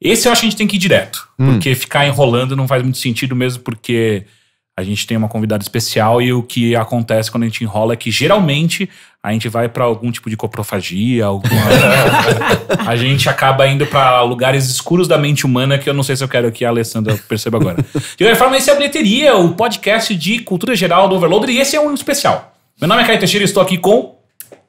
Esse eu acho que a gente tem que ir direto, hum. porque ficar enrolando não faz muito sentido mesmo, porque a gente tem uma convidada especial e o que acontece quando a gente enrola é que geralmente a gente vai para algum tipo de coprofagia, alguma... a gente acaba indo para lugares escuros da mente humana que eu não sei se eu quero que a Alessandra perceba agora. De qualquer forma, esse é a bilheteria, o podcast de cultura geral do Overloader e esse é um especial. Meu nome é Caio Teixeira e estou aqui com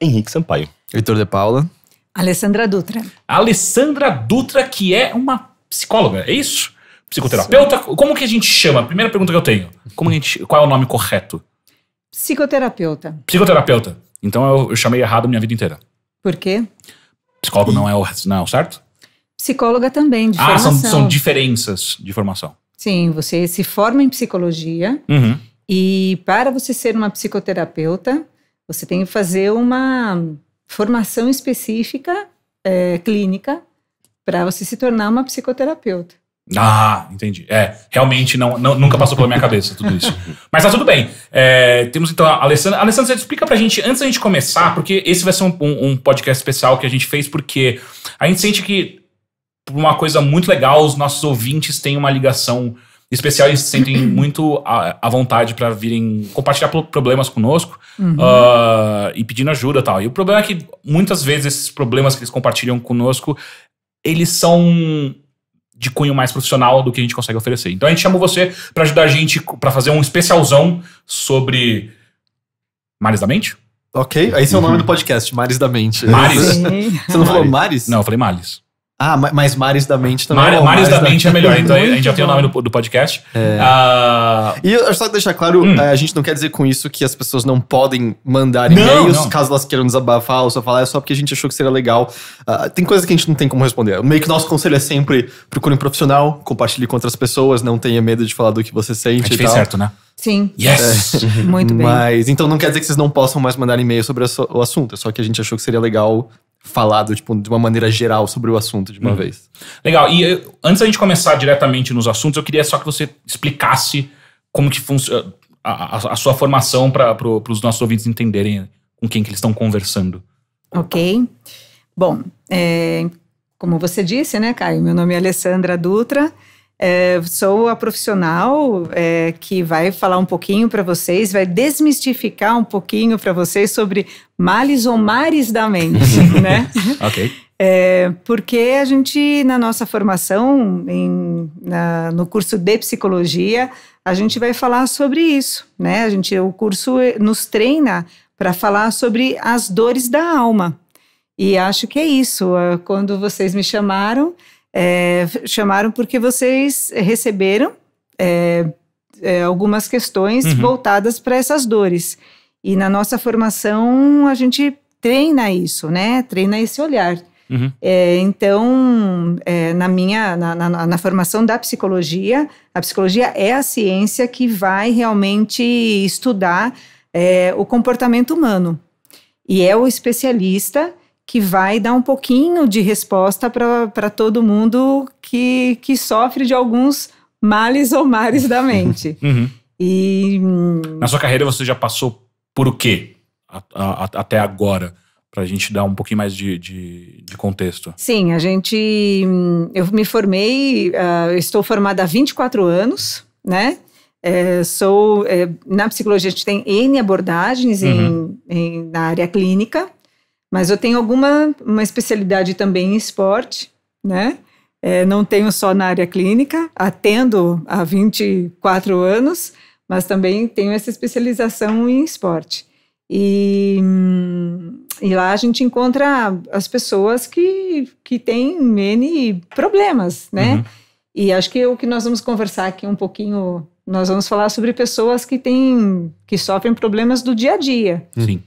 Henrique Sampaio, Heitor de Paula Alessandra Dutra. Alessandra Dutra, que é uma psicóloga, é isso? Psicoterapeuta? Sim. Como que a gente chama? Primeira pergunta que eu tenho. Como a gente, qual é o nome correto? Psicoterapeuta. Psicoterapeuta. Então eu, eu chamei errado minha vida inteira. Por quê? Psicólogo não é, o, não é o certo? Psicóloga também, de ah, formação. são, são diferenças de formação. Sim, você se forma em psicologia uhum. e para você ser uma psicoterapeuta, você tem que fazer uma formação específica é, clínica para você se tornar uma psicoterapeuta. Ah, entendi. É, realmente não, não, nunca passou pela minha cabeça tudo isso. Mas tá tudo bem. É, temos então a Alessandra. Alessandra, você explica pra gente, antes da gente começar, porque esse vai ser um, um, um podcast especial que a gente fez, porque a gente sente que, por uma coisa muito legal, os nossos ouvintes têm uma ligação especiais se sentem muito à, vontade para virem compartilhar problemas conosco uhum. uh, e pedindo ajuda e tal. E o problema é que muitas vezes esses problemas que eles compartilham conosco, eles são de cunho mais profissional do que a gente consegue oferecer. Então a gente chamou você para ajudar a gente para fazer um especialzão sobre males da mente. Ok, esse é o nome uhum. do podcast, Mares da Mente. Mares? Você não falou Mares? Não, eu falei Males. Ah, mas Mares da Mente também. Mares, é Mares da, da, Mente é melhor, é então a gente já tem o nome do, do podcast. É. Uh... E só deixar claro, hum. É, a gente não quer dizer com isso que as pessoas não podem mandar e-mails caso elas queiram desabafar ou só falar, é só porque a gente achou que seria legal. Uh, tem coisas que a gente não tem como responder. Meio que nosso conselho é sempre procure um profissional, compartilhe com outras pessoas, não tenha medo de falar do que você sente. A gente e fez tal. certo, né? Sim. Yes! É. Muito bem. Mas então não quer dizer que vocês não possam mais mandar e-mail sobre o assunto, é só que a gente achou que seria legal falado, tipo, de uma maneira geral sobre o assunto de uma uhum. vez. Legal. E eh, antes da gente começar diretamente nos assuntos, eu queria só que você explicasse como que funciona a, a, a, sua formação para pro, os nossos ouvintes entenderem com quem que eles estão conversando. Ok. Bom, é, como você disse, né, Caio? Meu nome é Alessandra Dutra. É, sou a profissional é, que vai falar um pouquinho para vocês, vai desmistificar um pouquinho para vocês sobre males ou mares da mente, né? ok. É, porque a gente, na nossa formação, em, na, no curso de psicologia, a gente vai falar sobre isso, né? A gente, o curso eh, nos treina para falar sobre as dores da alma. E acho que é isso. Quando vocês me chamaram, é, chamaram porque vocês receberam é, é, algumas questões uhum. voltadas para essas dores. E na nossa formação a gente treina isso, né? Treina esse olhar. Uhum. É, então, é, na minha na, na, na, formação da psicologia, a psicologia é a ciência que vai realmente estudar é, o comportamento humano e é o especialista que vai dar um pouquinho de resposta para todo mundo que, que sofre de alguns males ou mares da mente. Uhum. E hum, na sua carreira você já passou por o quê a, a, até agora? Para a gente dar um pouquinho mais de, de, de, contexto. Sim, a gente. Hum, eu me formei, uh, estou formada há 24 anos, né? É, sou. É, na psicologia, a gente tem N abordagens uhum. em, em, na área clínica, mas eu tenho alguma uma especialidade também em esporte, né? É, não tenho só na área clínica, atendo há 24 anos, mas também tenho essa especialização em esporte. E, hum, e lá a gente encontra as pessoas que, que têm N problemas, né? Uhum. E acho que o que nós vamos conversar aqui um pouquinho, nós vamos falar sobre pessoas que têm, que sofrem problemas do dia a dia. Sim.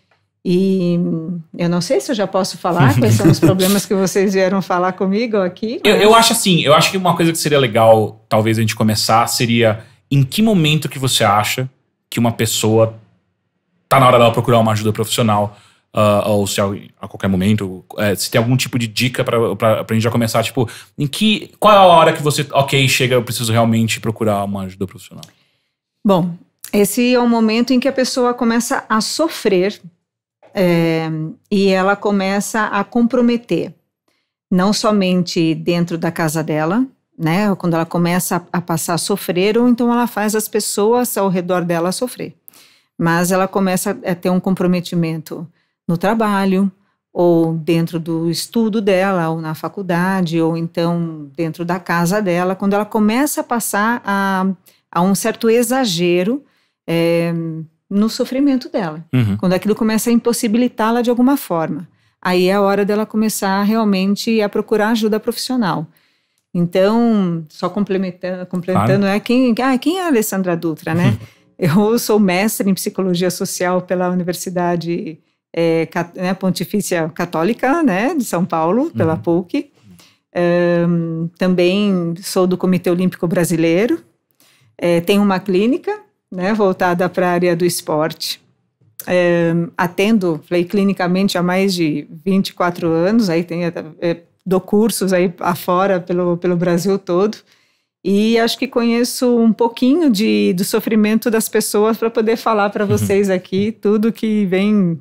E eu não sei se eu já posso falar quais são os problemas que vocês vieram falar comigo aqui. Mas... Eu, eu acho assim, eu acho que uma coisa que seria legal, talvez, a gente começar seria em que momento que você acha que uma pessoa tá na hora dela procurar uma ajuda profissional uh, ou se a qualquer momento, é, se tem algum tipo de dica pra, pra, pra gente já começar, tipo, em que, qual é a hora que você, ok, chega, eu preciso realmente procurar uma ajuda profissional? Bom, esse é o momento em que a pessoa começa a sofrer é, e ela começa a comprometer, não somente dentro da casa dela, né? Quando ela começa a, a passar a sofrer, ou então ela faz as pessoas ao redor dela sofrer. Mas ela começa a ter um comprometimento no trabalho, ou dentro do estudo dela, ou na faculdade, ou então dentro da casa dela, quando ela começa a passar a, a um certo exagero é, no sofrimento dela. Uhum. Quando aquilo começa a impossibilitá-la de alguma forma. Aí é a hora dela começar realmente a procurar ajuda profissional. Então, só complementando, complementando claro. é quem, ah, quem é a Alessandra Dutra, né? Uhum. Eu sou mestre em psicologia social pela Universidade é, né, Pontifícia Católica, né, de São Paulo, pela uhum. PUC. Um, também sou do Comitê Olímpico Brasileiro. É, tenho uma clínica né, voltada para a área do esporte. É, atendo, falei, clinicamente há mais de 24 anos, aí tenho, eh, é, dou cursos aí afora pelo, pelo Brasil todo, e acho que conheço um pouquinho de, do sofrimento das pessoas para poder falar para uhum. vocês uhum. aqui tudo que vem.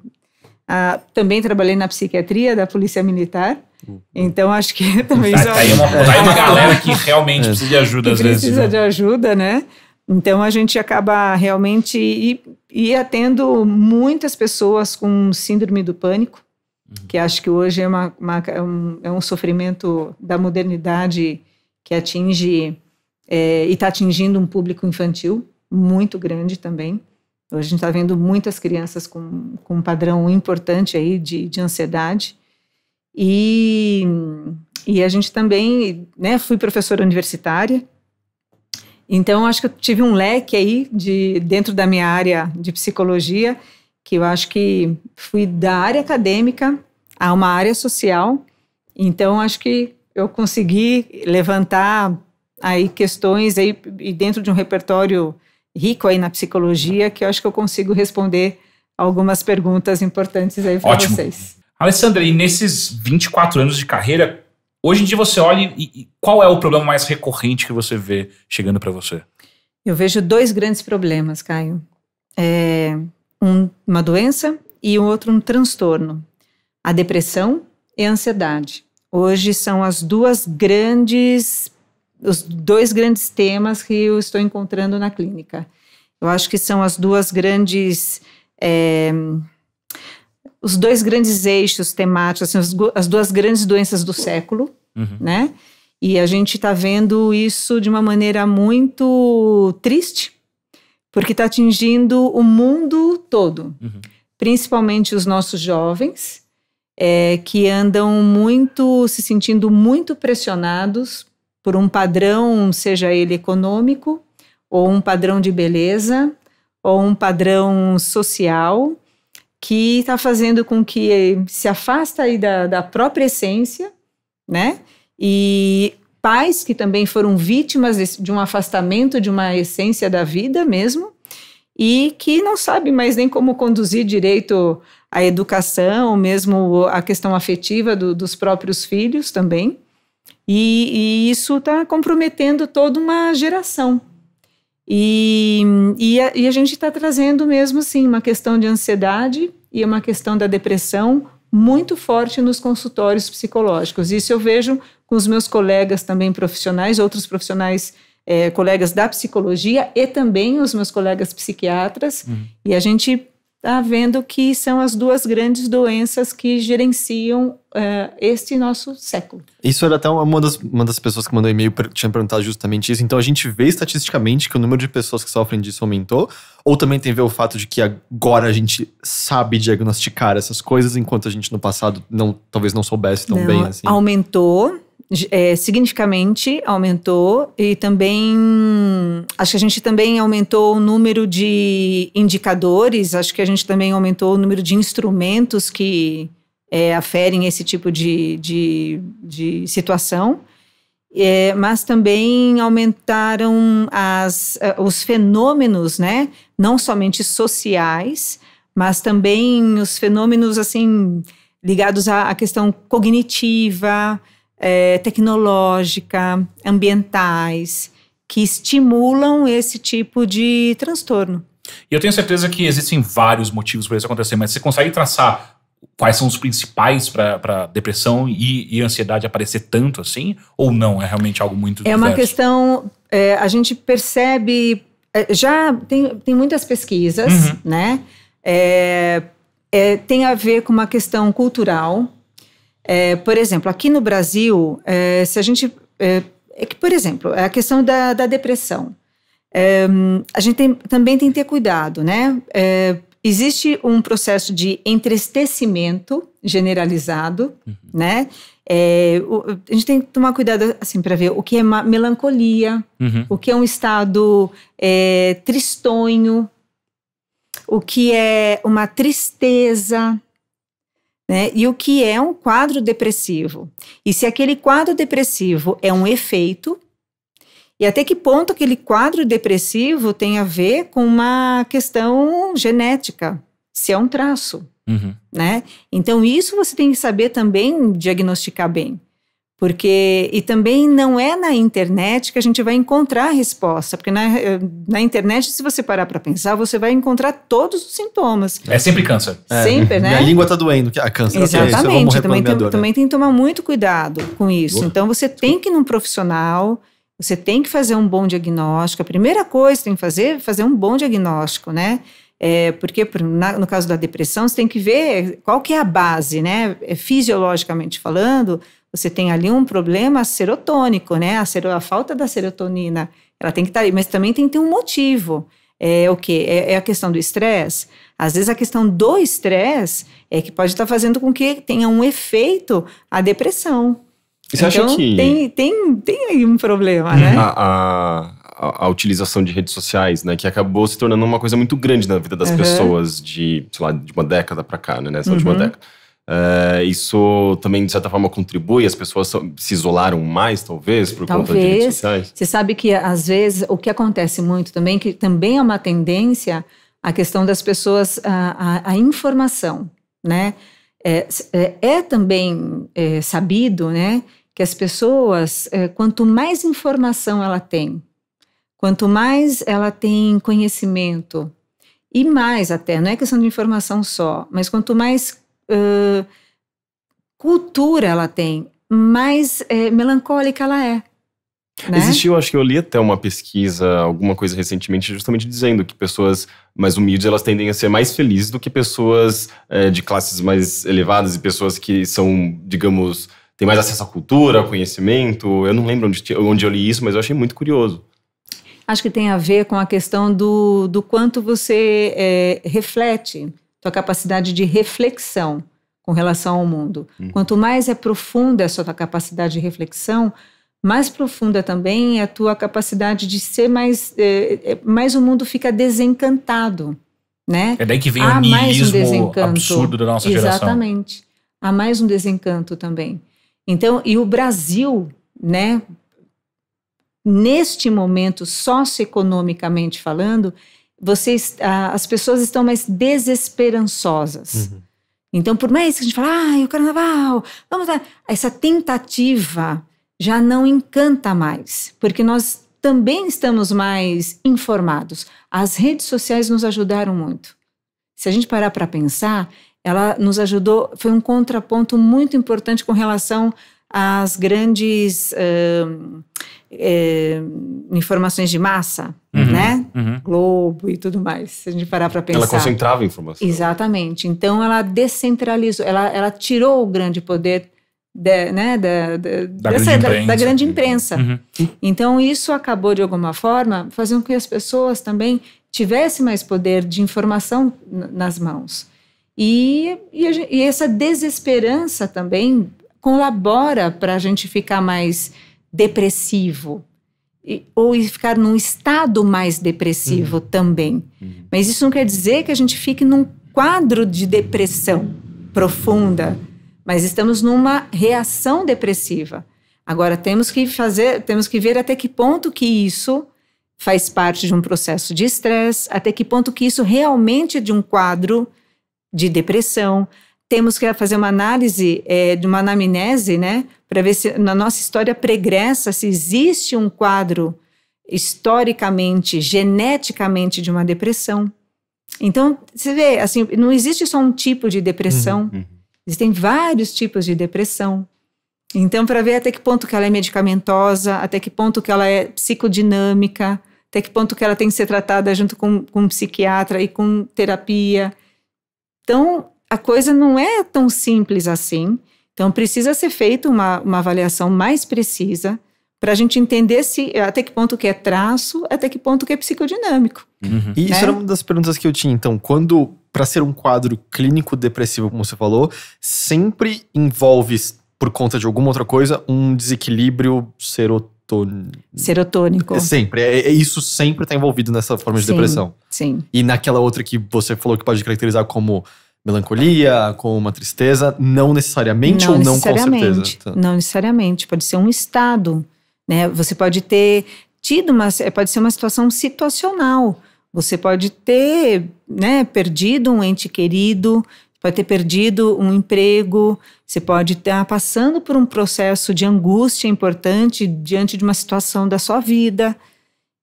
Ah, também trabalhei na psiquiatria da Polícia Militar, uhum. então acho que também. Tá, tá, aí, uma, tá aí uma galera que realmente é. precisa de ajuda, que às precisa vezes. Precisa né? de ajuda, né? Então a gente acaba realmente e, atendo muitas pessoas com síndrome do pânico, uhum. que acho que hoje é, uma, uma, é um, é um sofrimento da modernidade que atinge é, e está atingindo um público infantil muito grande também. Hoje a gente está vendo muitas crianças com, com um padrão importante aí de, de ansiedade. E, e a gente também, né, fui professora universitária, então, acho que eu tive um leque aí de dentro da minha área de psicologia, que eu acho que fui da área acadêmica a uma área social. Então, acho que eu consegui levantar aí questões aí e dentro de um repertório rico aí na psicologia, que eu acho que eu consigo responder algumas perguntas importantes aí para vocês. Alessandra, e nesses 24 anos de carreira, Hoje em dia você olha e, e qual é o problema mais recorrente que você vê chegando para você? Eu vejo dois grandes problemas, Caio. É um, uma doença e o outro um transtorno. A depressão e a ansiedade. Hoje são as duas grandes os dois grandes temas que eu estou encontrando na clínica. Eu acho que são as duas grandes é, os dois grandes eixos temáticos, assim, as, duas grandes doenças do século, uhum. né? E a gente está vendo isso de uma maneira muito triste, porque está atingindo o mundo todo, uhum. principalmente os nossos jovens, é, que andam muito, se sentindo muito pressionados por um padrão, seja ele econômico, ou um padrão de beleza, ou um padrão social, que está fazendo com que se afasta aí da, da própria essência, né? E pais que também foram vítimas de um afastamento de uma essência da vida mesmo e que não sabe mais nem como conduzir direito a educação, ou mesmo a questão afetiva do, dos próprios filhos também. E, e isso está comprometendo toda uma geração, e, e, a, e a gente está trazendo mesmo, assim, uma questão de ansiedade e uma questão da depressão muito forte nos consultórios psicológicos. Isso eu vejo com os meus colegas também profissionais, outros profissionais é, colegas da psicologia e também os meus colegas psiquiatras. Uhum. E a gente tá vendo que são as duas grandes doenças que gerenciam uh, este nosso século. Isso era até uma das, uma das pessoas que mandou e-mail tinha perguntado justamente isso. Então a gente vê estatisticamente que o número de pessoas que sofrem disso aumentou, ou também tem a ver o fato de que agora a gente sabe diagnosticar essas coisas, enquanto a gente no passado não, talvez não soubesse tão não, bem. Assim. Aumentou é, aumentou e também acho que a gente também aumentou o número de indicadores, acho que a gente também aumentou o número de instrumentos que é, aferem esse tipo de, de, de situação. É, mas também aumentaram as, é, os fenômenos, né? Não somente sociais, mas também os fenômenos assim ligados à, à questão cognitiva, é, tecnológica, ambientais, que estimulam esse tipo de transtorno. E eu tenho certeza que existem vários motivos para isso acontecer, mas você consegue traçar quais são os principais para depressão e, e, ansiedade aparecer tanto assim? Ou não? É realmente algo muito. É diverso? uma questão. É, a gente percebe. É, já tem, tem muitas pesquisas, uhum. né? É, é, tem a ver com uma questão cultural, é, por exemplo, aqui no Brasil, é, se a gente. É, é, que, por exemplo, é a questão da, da depressão. É, a gente tem, também tem que ter cuidado, né? É, existe um processo de entristecimento generalizado, uhum. né? O, a gente tem que tomar cuidado assim para ver o que é melancolia, uhum. o que é um estado tristonho, o que é uma tristeza, né? E o que é um quadro depressivo? E se aquele quadro depressivo é um efeito? E até que ponto aquele quadro depressivo tem a ver com uma questão genética? Se é um traço, uhum. né? Então isso você tem que saber também diagnosticar bem. Porque, e também não é na internet que a gente vai encontrar a resposta, porque na, eh, na internet, se você parar para pensar, você vai encontrar todos os sintomas. É sempre câncer. É. Sempre, né? Minha língua tá doendo, que ah, câncer. Exatamente, também, tem, dor, também tem que tomar muito cuidado com isso. Boa. Então, você tem que ir num profissional, você tem que fazer um bom diagnóstico. A primeira coisa que tem que fazer é fazer um bom diagnóstico, né? É, porque na, no caso da depressão, você tem que ver qual que é a base, né? É, fisiologicamente falando, você tem ali um problema serotônico, né? A, a falta da serotonina, ela tem que estar tá ali, mas também tem que ter um motivo. É o que? É, é, a questão do estresse. Às vezes a questão do estresse é que pode estar tá fazendo com que tenha um efeito a depressão. Você então, acha que tem, tem, tem aí um problema, né? A, a, a, utilização de redes sociais, né? Que acabou se tornando uma coisa muito grande na vida das uhum. pessoas de, sei lá, de uma década para cá, né? Nessa uhum. última década. Uh, isso também, de certa forma, contribui? As pessoas se isolaram mais, talvez, por talvez. conta de redes sociais? Você sabe que, às vezes, o que acontece muito também, que também é uma tendência, a questão das pessoas, a, a, a informação, né? É, é, é também é, sabido, né, que as pessoas, é, quanto mais informação ela tem, quanto mais ela tem conhecimento, e mais até, não é questão de informação só, mas quanto mais ah, cultura ela tem, mais é, melancólica ela é. Né? Existiu, acho que eu li até uma pesquisa, alguma coisa recentemente, justamente dizendo que pessoas mais humildes elas tendem a ser mais felizes do que pessoas é, de classes mais elevadas e pessoas que são, digamos, têm mais acesso à cultura, conhecimento. Eu não lembro onde, onde eu li isso, mas eu achei muito curioso. Acho que tem a ver com a questão do, do quanto você é, reflete tua capacidade de reflexão com relação ao mundo. Uhum. Quanto mais é profunda essa tua capacidade de reflexão, mais profunda também é a tua capacidade de ser mais, é, é mais o mundo fica desencantado, né? É daí que vem Há o niilismo um absurdo da nossa Exatamente. geração. Exatamente. Há mais um desencanto também. Então, e o Brasil, né, neste momento socioeconomicamente falando, vocês, as pessoas estão mais desesperançosas. Uhum. Então, por mais que a gente fale, ah, o carnaval, vamos lá, essa tentativa já não encanta mais, porque nós também estamos mais informados. As redes sociais nos ajudaram muito. Se a gente parar para pensar, ela nos ajudou, foi um contraponto muito importante com relação as grandes uh, informações de massa, uhum, né? Uhum. Globo e tudo mais, se a gente parar para pensar. Ela concentrava a informação. Exatamente. Então ela descentralizou, ela, ela tirou o grande poder de, né, da, da, dessa, grande da, grande imprensa. Uhum. Então, isso acabou, de alguma forma, fazendo com que as pessoas também tivessem mais poder de informação nas mãos. E, e, a, e essa desesperança também colabora para a gente ficar mais depressivo e, ou ficar num estado mais depressivo uhum. também. Uhum. Mas isso não quer dizer que a gente fique num quadro de depressão profunda, mas estamos numa reação depressiva. Agora temos que fazer, temos que ver até que ponto que isso faz parte de um processo de estresse, até que ponto que isso realmente é de um quadro de depressão, temos que fazer uma análise é, de uma anamnese, né, para ver se na nossa história pregressa se existe um quadro historicamente, geneticamente de uma depressão. Então, você vê, assim, não existe só um tipo de depressão. Uhum, uhum. Existem vários tipos de depressão. Então, para ver até que ponto que ela é medicamentosa, até que ponto que ela é psicodinâmica, até que ponto que ela tem que ser tratada junto com, com um psiquiatra e com terapia. Então, a coisa não é tão simples assim. Então, precisa ser feita uma, uma avaliação mais precisa para a gente entender se até que ponto que é traço, até que ponto que é psicodinâmico. Uhum. E né? isso era né? uma das perguntas que eu tinha. Então, quando para ser um quadro clínico depressivo, como você falou, sempre envolve por conta de alguma outra coisa um desequilíbrio serotônico. serotônico. sempre, é, é isso sempre está envolvido nessa forma de sim, depressão. Sim. E naquela outra que você falou que pode caracterizar como melancolia, com uma tristeza, não necessariamente não ou necessariamente, não com certeza? Tá. Não necessariamente, pode ser um estado, né? Você pode ter tido uma, pode ser uma situação situacional. Você pode ter, né, perdido um ente querido, pode ter perdido um emprego, você pode estar passando por um processo de angústia importante diante de uma situação da sua vida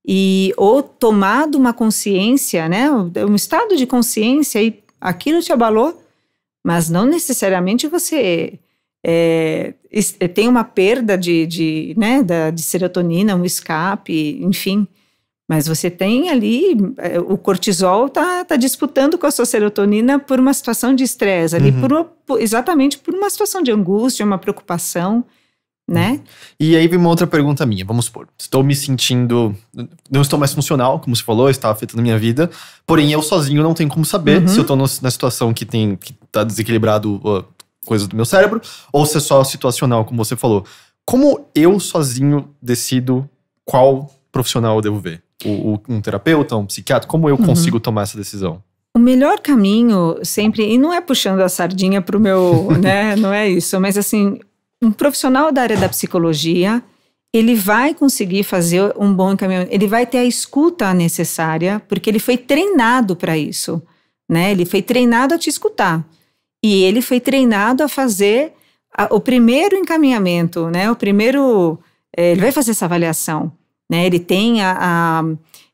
e ou tomado uma consciência, né, um estado de consciência e aquilo te abalou, mas não necessariamente você é, é, tem uma perda de, de, né, da, de serotonina, um escape, enfim. Mas você tem ali, é, o cortisol está tá disputando com a sua serotonina por uma situação de estresse, ali uhum. por, exatamente por uma situação de angústia, uma preocupação né? E aí vem uma outra pergunta minha, vamos supor. Estou me sentindo. Não estou mais funcional, como você falou, está afetando a minha vida. Porém, eu sozinho não tenho como saber uhum. se eu estou na situação que tem que tá desequilibrado a uh, coisa do meu cérebro, ou se é só situacional, como você falou. Como eu sozinho decido qual profissional eu devo ver? O, o um terapeuta, um psiquiatra? Como eu uhum. consigo tomar essa decisão? O melhor caminho sempre, e não é puxando a sardinha para o meu, né? Não é isso, mas assim, um profissional da área da psicologia, ele vai conseguir fazer um bom encaminhamento, ele vai ter a escuta necessária, porque ele foi treinado para isso, né? Ele foi treinado a te escutar. E ele foi treinado a fazer a, o primeiro encaminhamento, né? O primeiro eh, ele vai fazer essa avaliação, né? Ele tem a, a,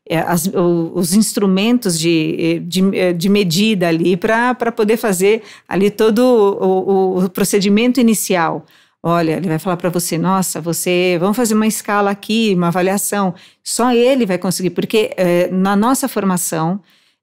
eh, as, os instrumentos de, eh, de, de medida ali para poder fazer ali todo o, o procedimento inicial. Olha, ele vai falar para você, nossa, você, vamos fazer uma escala aqui, uma avaliação. Só ele vai conseguir, porque é, na nossa formação,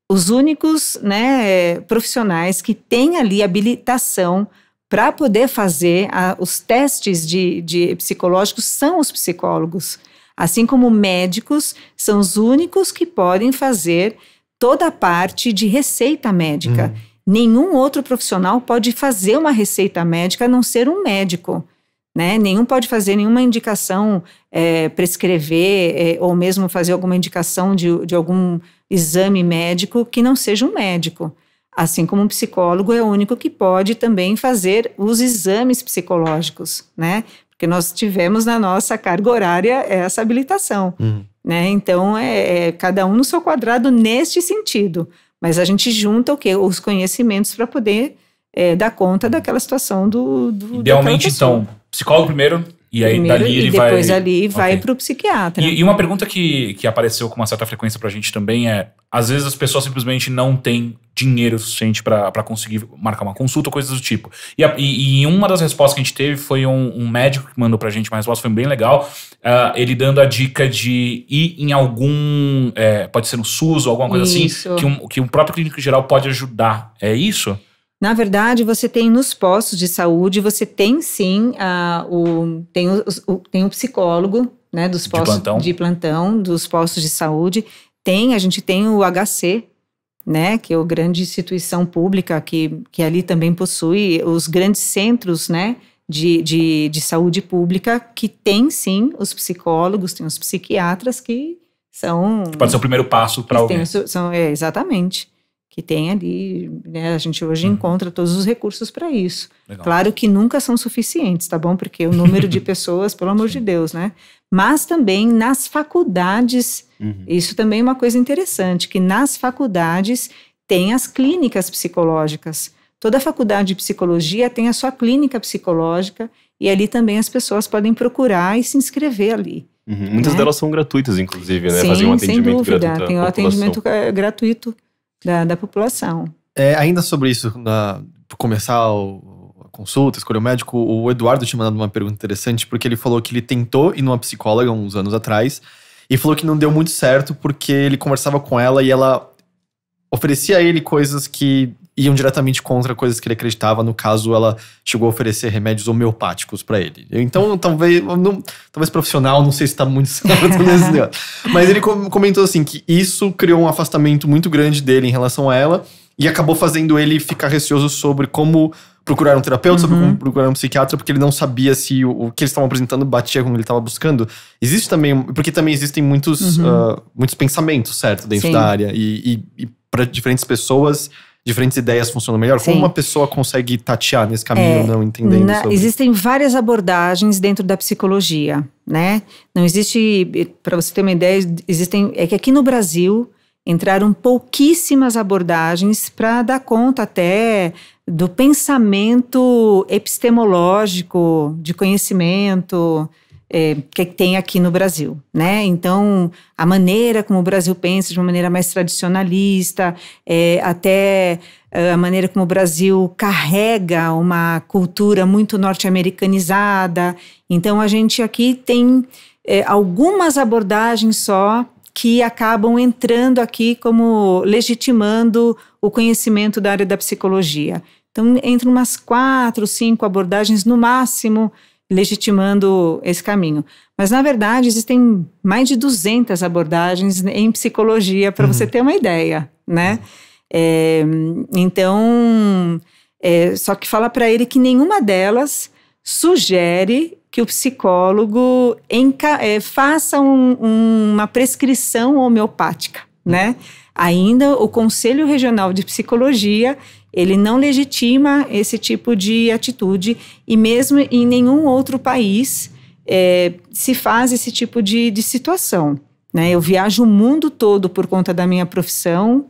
os únicos né, profissionais que têm ali habilitação para poder fazer a, os testes de, de psicológicos são os psicólogos. Assim como médicos são os únicos que podem fazer toda a parte de receita médica. Hum. Nenhum outro profissional pode fazer uma receita médica a não ser um médico. Né? Nenhum pode fazer nenhuma indicação, é, prescrever é, ou mesmo fazer alguma indicação de, de algum exame médico que não seja um médico. Assim como um psicólogo é o único que pode também fazer os exames psicológicos, né? Porque nós tivemos na nossa carga horária essa habilitação, hum. né? Então, é, é, cada um no seu quadrado neste sentido. Mas a gente junta o quê? Os conhecimentos para poder é, dar conta daquela situação do. do Idealmente, então, psicólogo primeiro, e aí primeiro, dali ele e depois vai. Depois ali vai okay. pro psiquiatra. E, e, uma pergunta que, que apareceu com uma certa frequência pra gente também é: às vezes as pessoas simplesmente não têm dinheiro suficiente para conseguir marcar uma consulta, coisas do tipo. E, a, e, e, uma das respostas que a gente teve foi um, um médico que mandou pra gente uma resposta, foi bem legal. Uh, ele dando a dica de ir em algum. É, pode ser no SUS ou alguma coisa assim, isso. assim, que um, que um próprio clínico geral pode ajudar. É isso? Na verdade, você tem nos postos de saúde, você tem sim a, ah, o, tem o, o, tem o psicólogo né, dos postos de plantão. de plantão, dos postos de saúde. Tem, a gente tem o HC, né, que é a grande instituição pública que, que ali também possui os grandes centros, né, de, de, de saúde pública, que tem sim os psicólogos, tem os psiquiatras que são... Que pode ser o primeiro passo para alguém. Tem, são, é, exatamente que tem ali, né, a gente hoje uhum. encontra todos os recursos para isso. Legal. Claro que nunca são suficientes, tá bom? Porque o número de pessoas, pelo amor Sim. de Deus, né? Mas também nas faculdades, uhum. isso também é uma coisa interessante, que nas faculdades tem as clínicas psicológicas. Toda faculdade de psicologia tem a sua clínica psicológica e ali também as pessoas podem procurar e se inscrever ali. Uhum. Muitas né? delas são gratuitas, inclusive, né? Sim, Fazer um atendimento sem dúvida. Gratuito tem o população. atendimento eh, gratuito da, da população. É, ainda sobre isso, na, começar o, a consulta, escolher o médico, o Eduardo tinha mandado uma pergunta interessante, porque ele falou que ele tentou ir numa psicóloga uns anos atrás e falou que não deu muito certo porque ele conversava com ela e ela oferecia a ele coisas que iam diretamente contra coisas que ele acreditava. No caso, ela chegou a oferecer remédios homeopáticos para ele. Então, talvez, não, talvez profissional, não sei se está muito certo né? Mas ele comentou assim que isso criou um afastamento muito grande dele em relação a ela e acabou fazendo ele ficar receoso sobre como procurar um terapeuta, uhum. sobre como uhum. procurar um psiquiatra, porque ele não sabia se o, o que eles estavam apresentando batia com o que ele estava buscando. Existe também, porque também existem muitos, uhum. uh, muitos pensamentos, certo, dentro Sim. da área e, e, e para diferentes pessoas diferentes ideias funcionam melhor? Sim. Como uma pessoa consegue tatear nesse caminho, é, não entendendo? Na, sobre... Existem várias abordagens dentro da psicologia, né? Não existe, para você ter uma ideia, existem. É que aqui no Brasil entraram pouquíssimas abordagens para dar conta até do pensamento epistemológico, de conhecimento é, que tem aqui no Brasil, né? Então, a maneira como o Brasil pensa, de uma maneira mais tradicionalista, é, até é, a maneira como o Brasil carrega uma cultura muito norte-americanizada. Então, a gente aqui tem é, algumas abordagens só que acabam entrando aqui como legitimando o conhecimento da área da psicologia. Então, entre umas quatro, cinco abordagens no máximo legitimando esse caminho. Mas, na verdade, existem mais de 200 abordagens em psicologia, para uhum. você ter uma ideia, né? É, então, é, só que fala para ele que nenhuma delas sugere que o psicólogo é, faça um, um, uma prescrição homeopática, né? Ainda o Conselho Regional de Psicologia ele não legitima esse tipo de atitude e mesmo em nenhum outro país é, se faz esse tipo de, de situação. Né? Eu viajo o mundo todo por conta da minha profissão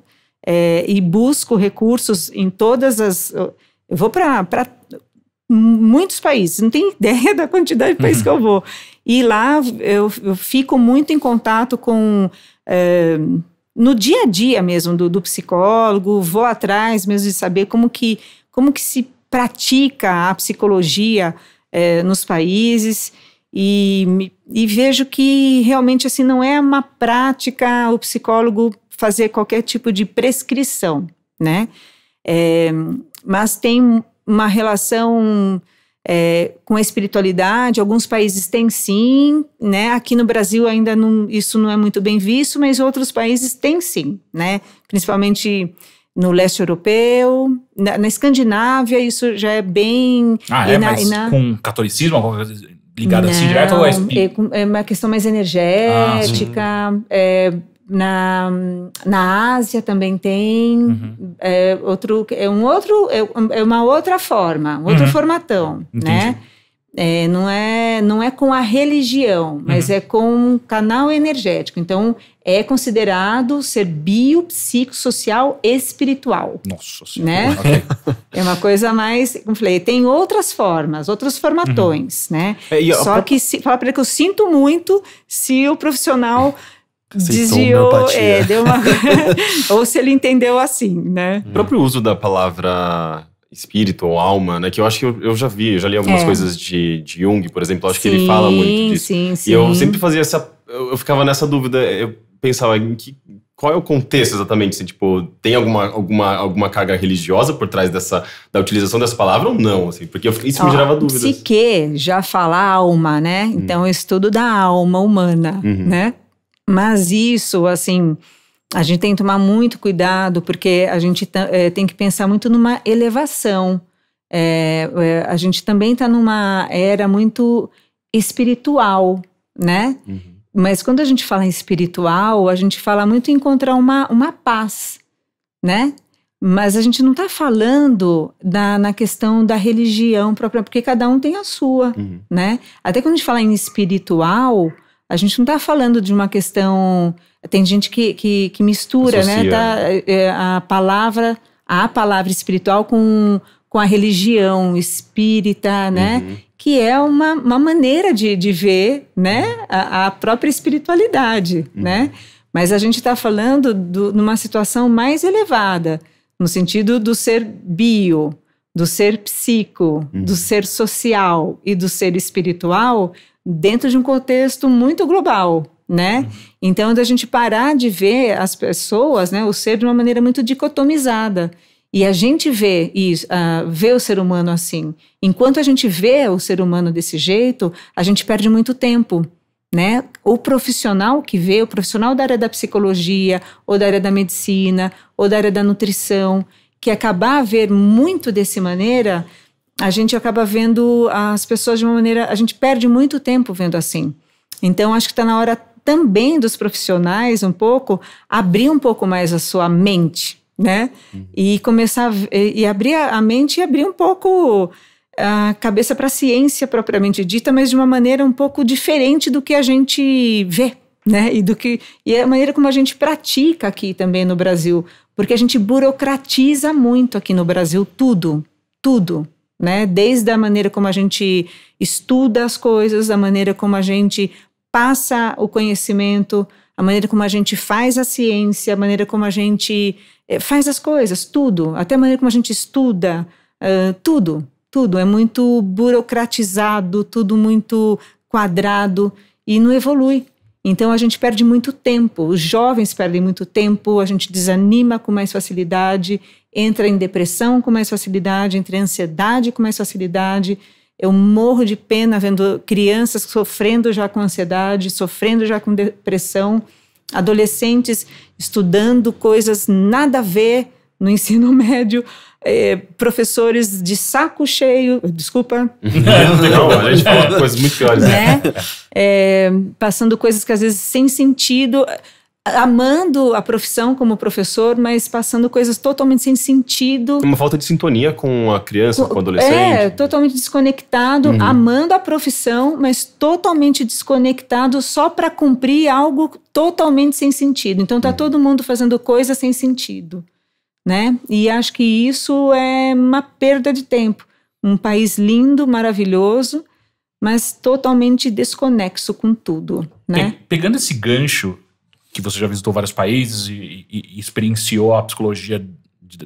é, e busco recursos em todas as. Eu vou para muitos países, não tem ideia da quantidade de países uhum. que eu vou. E lá eu, eu, fico muito em contato com. É, no dia a dia mesmo do, do psicólogo, vou atrás mesmo de saber como que, como que se pratica a psicologia é, nos países e, e, vejo que realmente assim não é uma prática o psicólogo fazer qualquer tipo de prescrição, né? É, mas tem uma relação é, com a espiritualidade. Alguns países têm sim, né? Aqui no Brasil ainda não, isso não é muito bem visto, mas outros países têm sim, né? Principalmente no leste europeu, na, na Escandinávia isso já é bem... Ah, é? Na, mas na... com catolicismo, ligada assim direto? Ou é, é, é, uma questão mais ah, energética, ah, na, na Ásia também tem uhum. é, outro é um outro é, é uma outra forma um outro uhum. formatão Entendi. né é, não é não é com a religião mas uhum. é com um canal energético então é considerado ser biopsicossocial espiritual nossa né? senhora. né okay. é uma coisa mais como falei tem outras formas outros formatões uhum. né é, só que se, fala para ele que eu sinto muito se o profissional Desviou, É, deu uma... ou se ele entendeu assim, né? O próprio uso da palavra espírito ou alma, né? Que eu acho que eu, eu já vi, eu já li algumas é. coisas de, de Jung, por exemplo. Eu acho sim, que ele fala muito disso. Sim, sim. E eu sempre fazia essa... Eu, eu ficava nessa dúvida, eu pensava em que... Qual é o contexto exatamente? Assim, tipo, tem alguma, alguma, alguma carga religiosa por trás dessa, da utilização dessa palavra ou não? Assim, porque eu, isso Ó, me gerava dúvidas. Psique já fala alma, né? Então, hum. estudo da alma humana, uhum. né? Mas isso, assim, a gente tem que tomar muito cuidado, porque a gente é, tem que pensar muito numa elevação. É, é, a gente também está numa era muito espiritual, né? Uhum. Mas quando a gente fala em espiritual, a gente fala muito em encontrar uma, uma paz, né? Mas a gente não está falando da, na questão da religião própria, porque cada um tem a sua, uhum. né? Até quando a gente fala em espiritual, a gente não está falando de uma questão. Tem gente que, que, que mistura né, tá, é, a palavra, a palavra espiritual com, com a religião espírita, né? Uhum. Que é uma, uma maneira de, de ver né, a, a própria espiritualidade, uhum. né? Mas a gente está falando de numa situação mais elevada, no sentido do ser bio, do ser psico, uhum. do ser social e do ser espiritual, dentro de um contexto muito global, né? Uhum. Então, da gente parar de ver as pessoas, né, o ser de uma maneira muito dicotomizada. E a gente vê isso, uh, vê o ser humano assim. Enquanto a gente vê o ser humano desse jeito, a gente perde muito tempo. Né? O profissional que vê, o profissional da área da psicologia, ou da área da medicina, ou da área da nutrição, que acabar a ver muito desse maneira, a gente acaba vendo as pessoas de uma maneira. A gente perde muito tempo vendo assim. Então, acho que está na hora também dos profissionais, um pouco, abrir um pouco mais a sua mente, né? Uhum. E começar. A, e abrir a mente e abrir um pouco a cabeça para a ciência propriamente dita, mas de uma maneira um pouco diferente do que a gente vê, né? E do que e é a maneira como a gente pratica aqui também no Brasil, porque a gente burocratiza muito aqui no Brasil tudo, tudo né? Desde a maneira como a gente estuda as coisas, a maneira como a gente passa o conhecimento, a maneira como a gente faz a ciência, a maneira como a gente eh, faz as coisas, tudo, até a maneira como a gente estuda, uh, tudo, tudo é muito burocratizado, tudo muito quadrado e não evolui. Então a gente perde muito tempo, os jovens perdem muito tempo, a gente desanima com mais facilidade, entra em depressão com mais facilidade, entra em ansiedade com mais facilidade. Eu morro de pena vendo crianças sofrendo já com ansiedade, sofrendo já com depressão, adolescentes estudando coisas nada a ver no ensino médio, eh, professores de saco cheio, desculpa. Não, a gente fala coisas muito piores. Né? É, passando coisas que às vezes sem sentido, amando a profissão como professor, mas passando coisas totalmente sem sentido. Uma falta de sintonia com a criança, com o adolescente. É, totalmente desconectado, uhum. amando a profissão, mas totalmente desconectado só para cumprir algo totalmente sem sentido. Então tá uhum. todo mundo fazendo coisas sem sentido né? E acho que isso é uma perda de tempo. Um país lindo, maravilhoso, mas totalmente desconexo com tudo, né? pegando esse gancho que você já visitou vários países e, e, e experienciou a psicologia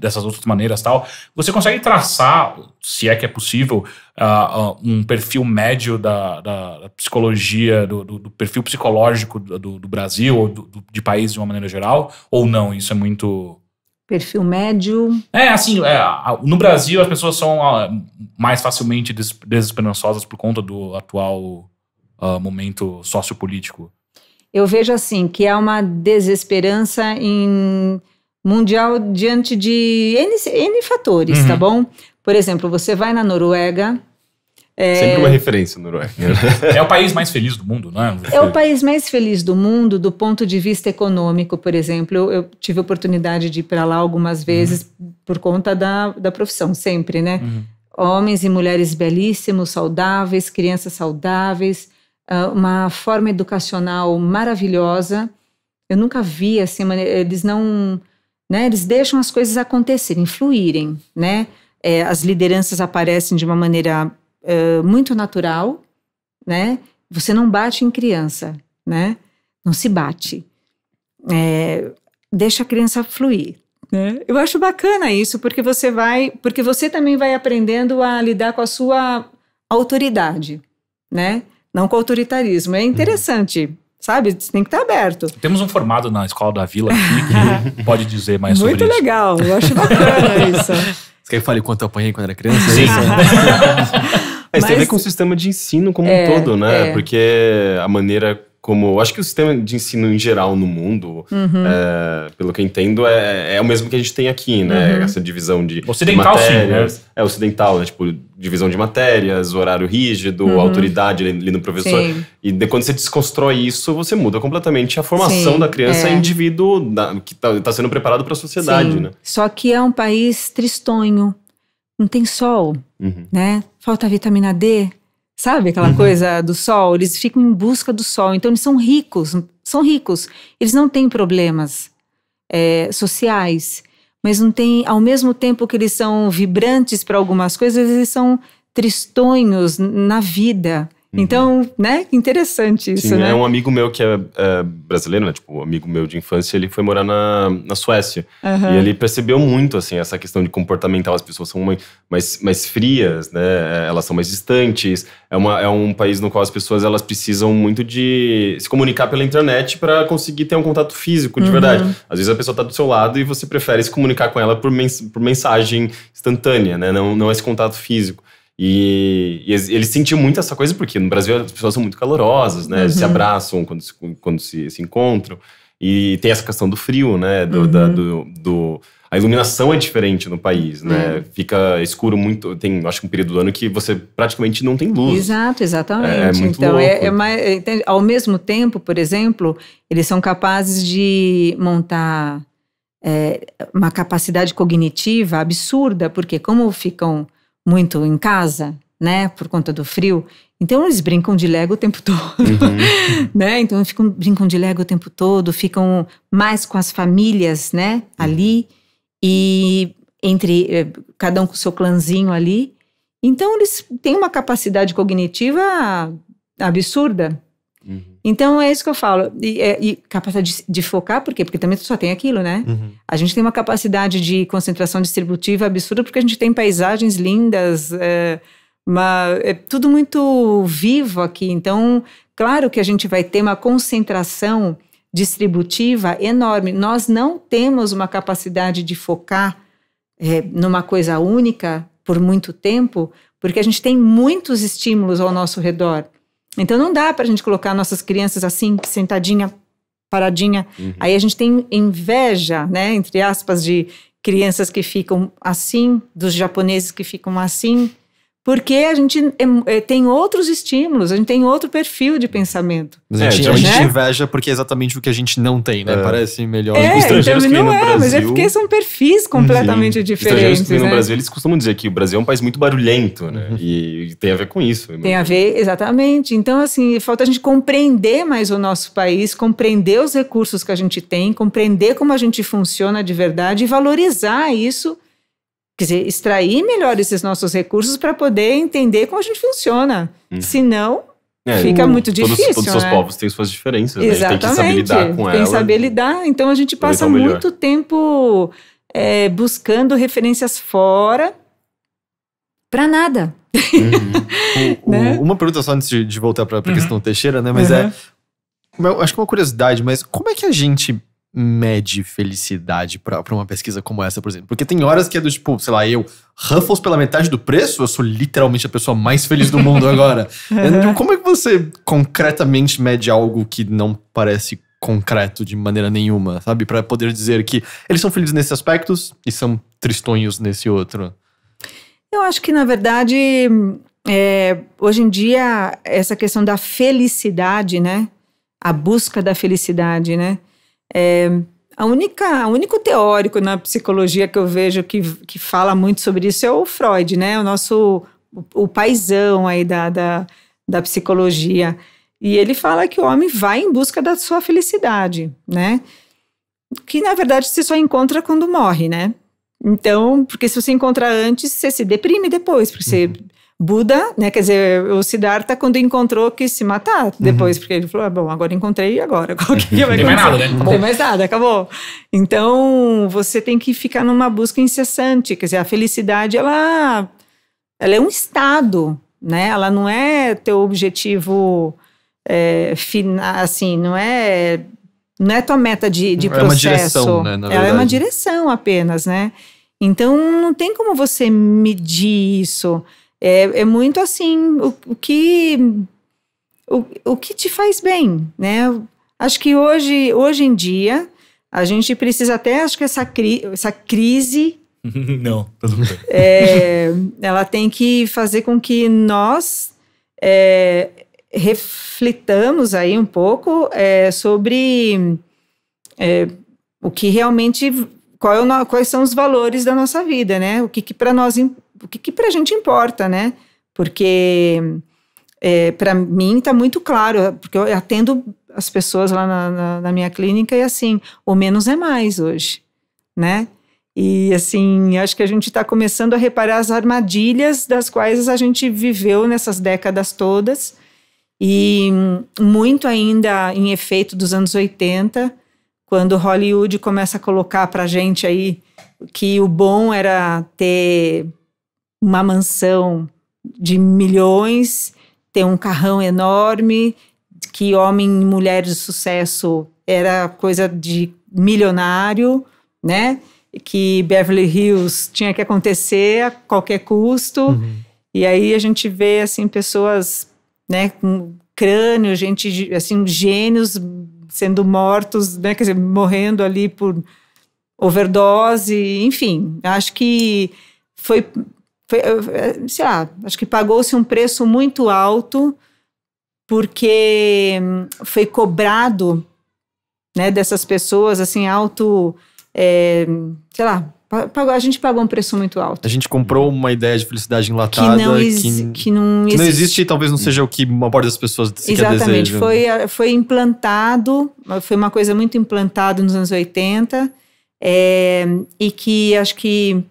dessas outras maneiras tal, você consegue traçar, se é que é possível, uh, uh, um perfil médio da, da psicologia, do, do, do, perfil psicológico do, do Brasil ou de país de uma maneira geral? Ou não? Isso é muito Perfil médio. É, assim, é, no Brasil as pessoas são ah, mais facilmente desesperançosas por conta do atual uh, momento sociopolítico. Eu vejo assim que há uma desesperança em mundial diante de N, N fatores, tá uhum. tá bom? Por exemplo, você vai na Noruega, é... Sempre uma referência, Noruega. é o país mais feliz do mundo, não é? É o país mais feliz do mundo do ponto de vista econômico, por exemplo. Eu tive a oportunidade de ir para lá algumas vezes uhum. por conta da, da profissão, sempre, né? Uhum. Homens e mulheres belíssimos, saudáveis, crianças saudáveis, ah, uma forma educacional maravilhosa. Eu nunca vi assim, eles não. Né, eles deixam as coisas acontecerem, fluírem, né? É, as lideranças aparecem de uma maneira uh, muito natural, né? Você não bate em criança, né? Não se bate. É, deixa a criança fluir. Né? Eu acho bacana isso, porque você vai, porque você também vai aprendendo a lidar com a sua autoridade, né? Não com autoritarismo. É interessante. sabe? Você tem que estar aberto. Temos um formado na escola da vila aqui que pode dizer mais Muito sobre isso. Muito legal, eu acho bacana isso. Você quer que eu fale quanto eu apanhei quando era criança? Sim. É né? É, Mas, tem a ver com o sistema de ensino como é, um todo, né? É. Porque é a maneira como. Acho que o sistema de ensino em geral no mundo, uhum. é, pelo que eu entendo, é, é o mesmo que a gente tem aqui, né? Uhum. Essa divisão de. Ocidental, de matérias, sim. Né? É ocidental, né? Tipo, divisão de matérias, horário rígido, uhum. autoridade ali no professor. Sim. E de, quando você desconstrói isso, você muda completamente a formação Sim, da criança é. indivíduo da, que está tá sendo preparado para a sociedade, Sim. né? Só que é um país tristonho não tem sol, uhum. né? Falta vitamina D, sabe aquela uhum. coisa do sol? Eles ficam em busca do sol, então eles são ricos, são ricos. Eles não têm problemas é, sociais, mas não tem, ao mesmo tempo que eles são vibrantes para algumas coisas, eles são tristonhos na vida. Uhum. Então, né, interessante isso, Sim, né? É um amigo meu que é, é, brasileiro, né? Tipo, um amigo meu de infância, ele foi morar na, na Suécia. Uhum. E ele percebeu muito, assim, essa questão de comportamental. As pessoas são mais, mais frias, né? É, elas são mais distantes. É, uma, é um país no qual as pessoas, elas precisam muito de se comunicar pela internet para conseguir ter um contato físico, de uhum. verdade. Às vezes a pessoa tá do seu lado e você prefere se comunicar com ela por, mens por mensagem instantânea, né? Não, não esse contato físico. E, e ele sentiu muito essa coisa, porque no Brasil as pessoas são muito calorosas, né? Uhum. Se abraçam quando, se, quando se, se, encontram. E tem essa questão do frio, né? Do, uhum. da, do, do, a iluminação é diferente no país, né? Uhum. Fica escuro muito. Tem, acho que um período do ano que você praticamente não tem luz. Exato, exatamente. É, é então, é, é, mais, é, ao mesmo tempo, por exemplo, eles são capazes de montar é, uma capacidade cognitiva absurda, porque como ficam muito em casa, né, por conta do frio. Então eles brincam de Lego o tempo todo, uhum. né? Então ficam brincam de Lego o tempo todo, ficam mais com as famílias, né, ali e entre eh, cada um com o seu clãzinho ali. Então eles têm uma capacidade cognitiva absurda, então é isso que eu falo. E, é, e capacidade de, de, focar, por quê? Porque também tu só tem aquilo, né? Uhum. A gente tem uma capacidade de concentração distributiva absurda porque a gente tem paisagens lindas, é, uma, é tudo muito vivo aqui. Então, claro que a gente vai ter uma concentração distributiva enorme. Nós não temos uma capacidade de focar é, numa coisa única por muito tempo, porque a gente tem muitos estímulos ao nosso redor. Então não dá para a gente colocar nossas crianças assim, sentadinha, paradinha. Uhum. Aí a gente tem inveja, né, entre aspas, de crianças que ficam assim, dos japoneses que ficam assim. Porque a gente é, tem outros estímulos, a gente tem outro perfil de pensamento. Mas a gente, é, a gente né? inveja porque é exatamente o que a gente não tem, né? É. Parece melhor. É, então, estrangeiros então, não é, é, Brasil, mas é porque são perfis uhum. completamente Sim. diferentes. Estrangeiros que né? no Brasil, eles costumam dizer que o Brasil é um país muito barulhento, né? Uhum. E, e tem a ver com isso. Tem a ver, exatamente. Então, assim, falta a gente compreender mais o nosso país, compreender os recursos que a gente tem, compreender como a gente funciona de verdade e valorizar isso Quer dizer, extrair melhor esses nossos recursos para poder entender como a gente funciona. Hum. Senão, é, fica muito difícil. Todos, todos né? os povos têm suas diferenças, Exatamente. Né? tem que saber lidar com tem ela. Tem saber lidar. Então a gente passa muito tempo é, buscando referências fora para nada. Uhum. né? uma pergunta só antes de, de voltar para a uhum. questão Teixeira, né? Mas é uhum. é. Acho que é uma curiosidade, mas como é que a gente mede felicidade para uma pesquisa como essa, por exemplo? Porque tem horas que é do tipo, sei lá, eu, Ruffles pela metade do preço, eu sou literalmente a pessoa mais feliz do mundo agora. Então, como é que você concretamente mede algo que não parece concreto de maneira nenhuma, sabe? Para poder dizer que eles são felizes nesses aspectos e são tristonhos nesse outro. Eu acho que, na verdade, é, hoje em dia, essa questão da felicidade, né? A busca da felicidade, né? É, a única, o único teórico na psicologia que eu vejo que, que fala muito sobre isso é o Freud, né? O nosso o, o paisão aí da, da, da psicologia. E ele fala que o homem vai em busca da sua felicidade, né? Que na verdade você só encontra quando morre, né? Então, porque se você encontrar antes, você se deprime depois, porque uhum. você Buda, né, quer dizer, o Siddhartha, quando encontrou, quis se matar uhum. depois, uhum. porque ele falou: ah, bom, agora encontrei e agora? Qual que vai não tem mais nada, né? Não tem mais nada, acabou. Então, você tem que ficar numa busca incessante, quer dizer, a felicidade, ela, ela é um estado, né? Ela não é teu objetivo é, final, assim, não é não é tua meta de, de processo. É uma direção, né? Na Ela é uma direção apenas, né? Então não tem como você medir isso. É, é muito assim, o, o que o, o que te faz bem, né? Acho que hoje, hoje em dia, a gente precisa até, acho que essa, cri, essa crise. Não, tá tudo bem. É, ela tem que fazer com que nós é, reflitamos aí um pouco é, sobre é, o que realmente. Qual é o, quais são os valores da nossa vida, né? O que, que para nós o que, que para a gente importa, né? Porque é, para mim está muito claro, porque eu atendo as pessoas lá na, na, na minha clínica e assim, o menos é mais hoje, né? E assim, acho que a gente está começando a reparar as armadilhas das quais a gente viveu nessas décadas todas. E muito ainda em efeito dos anos 80, quando Hollywood começa a colocar para gente aí que o bom era ter uma mansão de milhões, ter um carrão enorme, que homem e mulher de sucesso era coisa de milionário, né? Que Beverly Hills tinha que acontecer a qualquer custo. Uhum. E aí a gente vê assim pessoas, né, com crânio, gente assim gênios sendo mortos, né, quer dizer, morrendo ali por overdose, enfim. Acho que foi foi, sei lá, acho que pagou-se um preço muito alto porque hum, foi cobrado né, dessas pessoas, assim, alto, é, sei lá, pagou, a gente pagou um preço muito alto. A gente comprou uma ideia de felicidade enlatada que não, que, que não, que existe. não existe e talvez não seja o que uma parte das pessoas Exatamente, foi, eh, foi implantado, foi uma coisa muito implantada nos anos 80 é, eh, e que acho que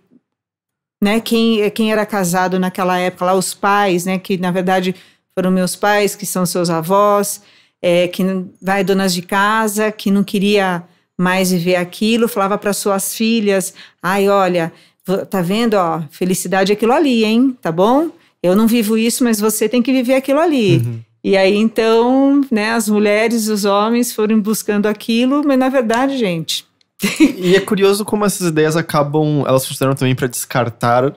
né? Quem, quem era casado naquela época lá, os pais, né? Que na verdade foram meus pais, que são seus avós, é, que vai donas de casa, que não queria mais viver aquilo, falava para suas filhas, ai, olha, tá vendo, ó, felicidade é aquilo ali, hein? Tá bom? Eu não vivo isso, mas você tem que viver aquilo ali. Uhum. E aí então, né, as mulheres, os homens foram buscando aquilo, mas na verdade, gente, e é curioso como essas ideias acabam, elas funcionam também para descartar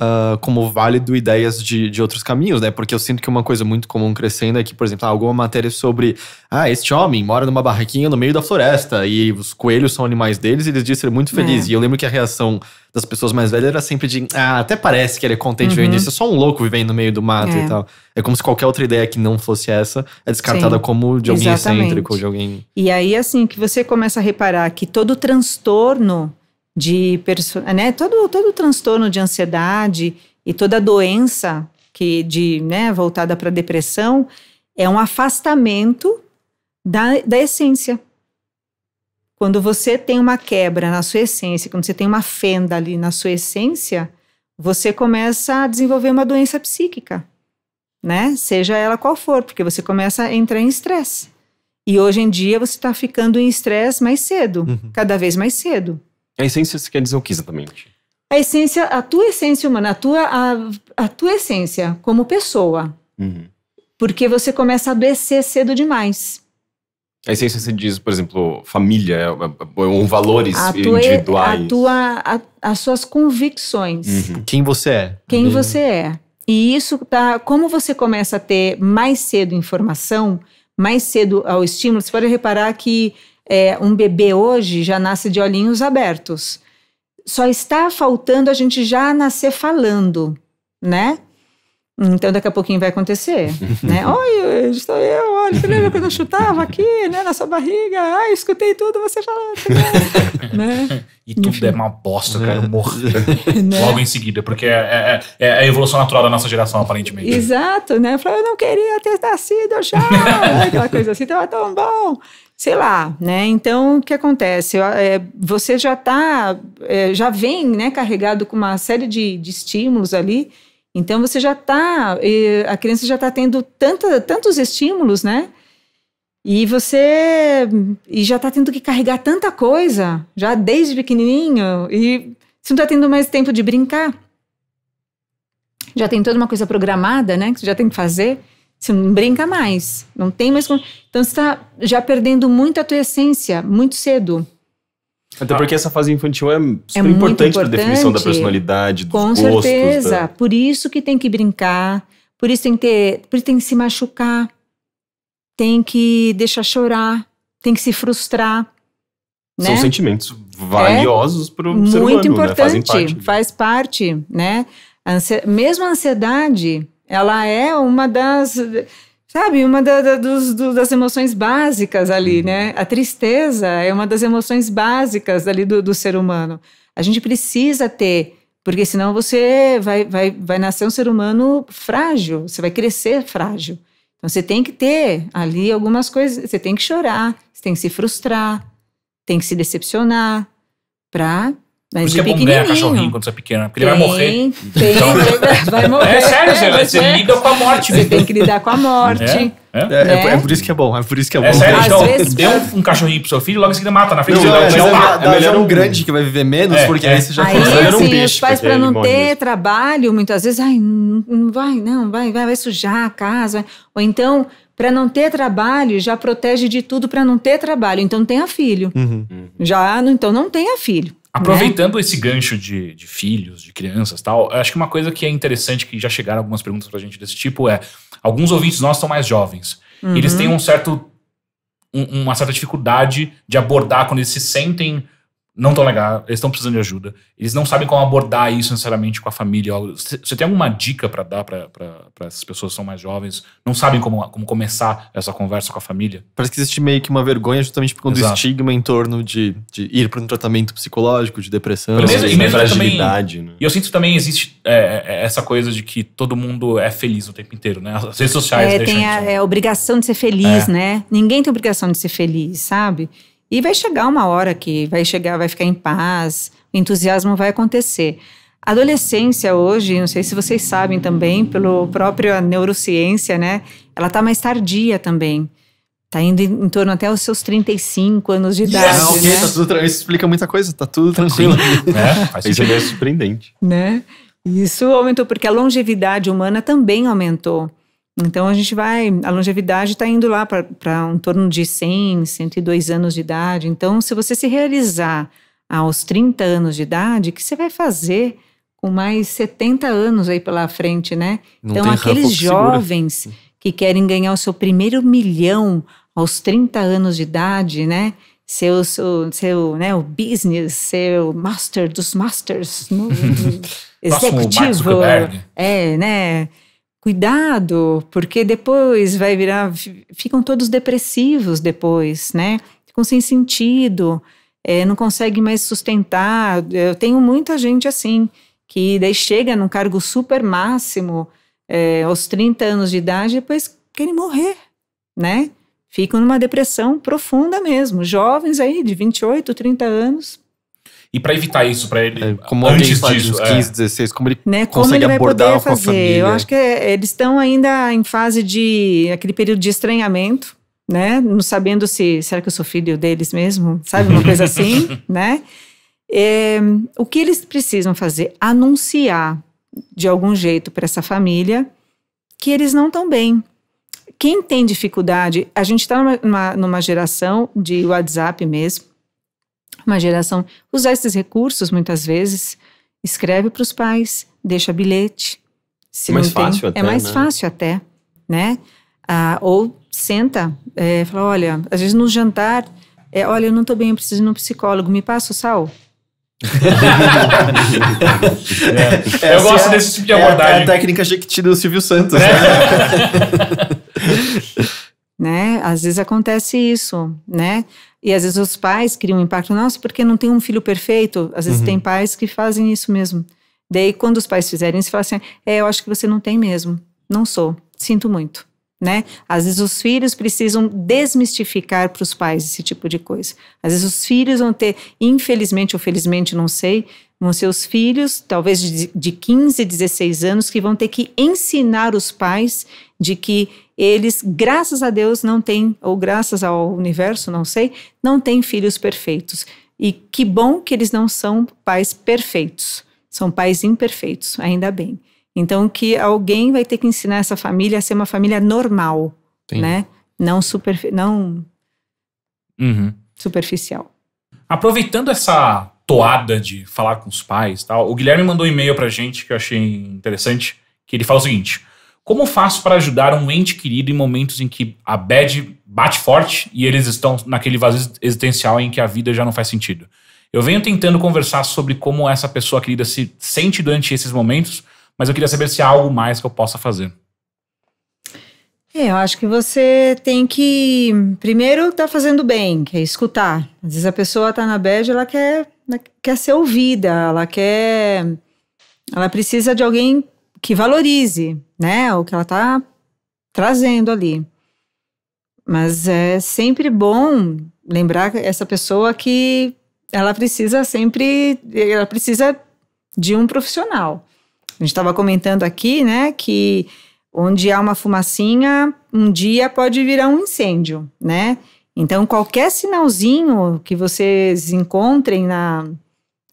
uh, como válido ideias de, de outros caminhos, né? Porque eu sinto que uma coisa muito comum crescendo é que, por exemplo, ah, alguma matéria sobre ah, este homem mora numa barraquinha no meio da floresta e os coelhos são animais deles e eles dizem ser muito felizes. É. E eu lembro que a reação das pessoas mais velhas era sempre de ah, até parece que ele é contente uhum. vivendo isso, é só um louco vivendo no meio do mato é. e tal. É como se qualquer outra ideia que não fosse essa é descartada Sim. como de alguém Exatamente. excêntrico, de alguém. E aí, assim, que você começa a reparar que todo transtorno de né, todo, todo transtorno de ansiedade e toda doença que de né, voltada para depressão é um afastamento da, da essência. Quando você tem uma quebra na sua essência, quando você tem uma fenda ali na sua essência, você começa a desenvolver uma doença psíquica, né? Seja ela qual for, porque você começa a entrar em estresse. E hoje em dia você está ficando em estresse mais cedo, uhum. cada vez mais cedo. A essência quer dizer o que exatamente? A essência, a tua essência humana, a tua, a, a tua essência como pessoa. Uhum. Porque você começa a adoecer cedo demais. A essência se diz, por exemplo, família, é, é, é, ou valores a tua, individuais. A tua, a, as suas convicções. Uhum. Quem você é. Quem uhum. você é. E isso tá. Como você começa a ter mais cedo informação, mais cedo ao estímulo, você pode reparar que é, um bebê hoje já nasce de olhinhos abertos. Só está faltando a gente já nascer falando, né? Então daqui a pouquinho vai acontecer, né? Oi, estou eu, olha, você lembra quando eu chutava aqui, né, na sua barriga? Ah, escutei tudo você falando, né? E tudo Enfim. é uma bosta, cara, eu morro. Né? Logo em seguida, porque é, é, é, é, a evolução natural da nossa geração, aparentemente. Exato, né? Eu falei, eu não queria ter nascido já, né, aquela coisa assim, estava tão bom sei lá, né? Então, o que acontece? É, você já tá, é, já vem, né, carregado com uma série de, de estímulos ali então você já está, a criança já está tendo tanta, tantos estímulos, né? E você e já está tendo que carregar tanta coisa, já desde pequenininho, e você não está tendo mais tempo de brincar. Já tem toda uma coisa programada, né? Que você já tem que fazer. Você não brinca mais, não tem mais. Então você está já perdendo muito a tua essência muito cedo. Até porque essa fase infantil é, é importante, importante para a definição da personalidade, dos Com gostos, certeza. Da... Por isso que tem que brincar, por isso tem que ter, por isso tem que se machucar, tem que deixar chorar, tem que se frustrar. Né? São sentimentos valiosos é para o ser humano, né? Muito importante, né? parte. faz parte, né? Ansi... Mesmo a ansiedade, ela é uma das Sabe, uma da, da, dos, do, das emoções básicas ali, uhum. né? A tristeza é uma das emoções básicas ali do, do ser humano. A gente precisa ter, porque senão você vai, vai, vai nascer um ser humano frágil, você vai crescer frágil. Então você tem que ter ali algumas coisas, você tem que chorar, você tem que se frustrar, tem que se decepcionar para mas Por isso que é bom ganhar cachorrinho quando você é pequeno, porque tem, ele vai morrer. Tem, então... vai morrer. É sério, você, você é. Né? lida com a morte. Você né? tem que lidar com a morte. É, é, é, é, né? é, por isso que é bom, é por isso que é, é bom. É sério, então, dê um, um, cachorrinho pro seu filho, logo em seguida mata na frente. Não, não, é, melhor, é melhor um grande que vai viver menos, porque aí você já aí, consegue assim, um bicho. Os pais, pra não ter mesmo. trabalho, muitas vezes, ai, não vai, não, vai, vai, vai sujar a casa. Ou então, para não ter trabalho, já protege de tudo para não ter trabalho. Então, tenha filho. Uhum. Já, então, não tenha filho. Aproveitando né? esse gancho de, de filhos, de crianças tal, acho que uma coisa que é interessante, que já chegaram algumas perguntas pra gente desse tipo, é: alguns ouvintes nossos são mais jovens. Uhum. Eles têm um certo, um, uma certa dificuldade de abordar quando eles se sentem não estão legal, eles estão precisando de ajuda, eles não sabem como abordar isso sinceramente, com a família. Você tem alguma dica para dar para essas pessoas que são mais jovens, não sabem como, como começar essa conversa com a família? Parece que existe meio que uma vergonha justamente por conta do estigma em torno de, de ir para um tratamento psicológico, de depressão, mesmo, de mesmo fragilidade. Também, né? E eu sinto que também existe é, é, é, essa coisa de que todo mundo é feliz o tempo inteiro, né? As redes sociais é, tem a, é a, obrigação de ser feliz, é. né? Ninguém tem obrigação de ser feliz, sabe? E vai chegar uma hora que vai chegar, vai ficar em paz, o entusiasmo vai acontecer. A adolescência hoje, não sei se vocês sabem também, pelo própria neurociência, né? Ela está mais tardia também. Tá indo em torno até os seus 35 anos de idade. Yes! okay, né? tá tudo, isso explica muita coisa, tá tudo tá tranquilo. É, isso é surpreendente. Né? Isso aumentou, porque a longevidade humana também aumentou. Então a gente vai, a longevidade está indo lá para um torno de 100, 102 anos de idade. Então, se você se realizar aos 30 anos de idade, o que você vai fazer com mais 70 anos aí pela frente, né? Não então, aqueles jovens que querem ganhar o seu primeiro milhão aos 30 anos de idade, né? Seu, seu, seu né, o business, seu master dos masters, no, executivo. é, né? cuidado, porque depois vai virar, ficam todos depressivos depois, né? Ficam sem sentido, é, não conseguem mais sustentar. Eu tenho muita gente assim, que daí chega num cargo super máximo é, aos 30 anos de idade e depois querem morrer, né? Ficam numa depressão profunda mesmo. Jovens aí de 28, 30 anos, e para evitar isso, para ele. É, como antes disso, dos 15, é. 16, como ele né, como consegue ele abordar com a família? Eu acho que é, eles estão ainda em fase de. aquele período de estranhamento, né? Não sabendo se. será que eu sou filho deles mesmo? Sabe, uma coisa assim, né? É, o que eles precisam fazer? Anunciar de algum jeito para essa família que eles não estão bem. Quem tem dificuldade, a gente está numa, numa geração de WhatsApp mesmo, uma geração usar esses recursos muitas vezes. Escreve para os pais, deixa bilhete. Se é mais tem, fácil é até, É mais né? fácil até, né? Ah, ou senta, é, fala, olha, às vezes no jantar, é, olha, eu não estou bem, eu preciso de um psicólogo, me passa o sal? é, eu gosto desse tipo de abordagem. É a, a técnica Jequiti do Silvio Santos. Né? né? né? Às vezes acontece isso, né? E às vezes os pais criam um impacto, nossa, porque não tem um filho perfeito? Às vezes uhum. tem pais que fazem isso mesmo. Daí, quando os pais fizerem isso, falam assim: é, eu acho que você não tem mesmo. Não sou. Sinto muito. Né? Às vezes os filhos precisam desmistificar para os pais esse tipo de coisa. Às vezes os filhos vão ter, infelizmente ou felizmente, não sei, vão ser os filhos, talvez de, de 15, 16 anos, que vão ter que ensinar os pais de que eles, graças a Deus, não têm, ou graças ao universo, não sei, não têm filhos perfeitos. E que bom que eles não são pais perfeitos, são pais imperfeitos, ainda bem. Então, que alguém vai ter que ensinar essa família a ser uma família normal, Sim. né? Não super, não uhum. superficial. Aproveitando essa toada de falar com os pais, tal, o Guilherme mandou um e-mail pra gente que eu achei interessante, que ele fala o seguinte: como faço para ajudar um ente querido em momentos em que a bad bate forte e eles estão naquele vazio existencial em que a vida já não faz sentido? Eu venho tentando conversar sobre como essa pessoa querida se sente durante esses momentos, mas eu queria saber se há algo mais que eu possa fazer. É, eu acho que você tem que primeiro tá fazendo bem, que é escutar. Às vezes a pessoa tá na bad, ela quer né, quer ser ouvida, ela quer ela precisa de alguém que valorize, né? O que ela tá trazendo ali. Mas é sempre bom lembrar essa pessoa que ela precisa sempre, ela precisa de um profissional. A gente estava comentando aqui, né, que onde há uma fumacinha, um dia pode virar um incêndio, né? Então, qualquer sinalzinho que vocês encontrem na,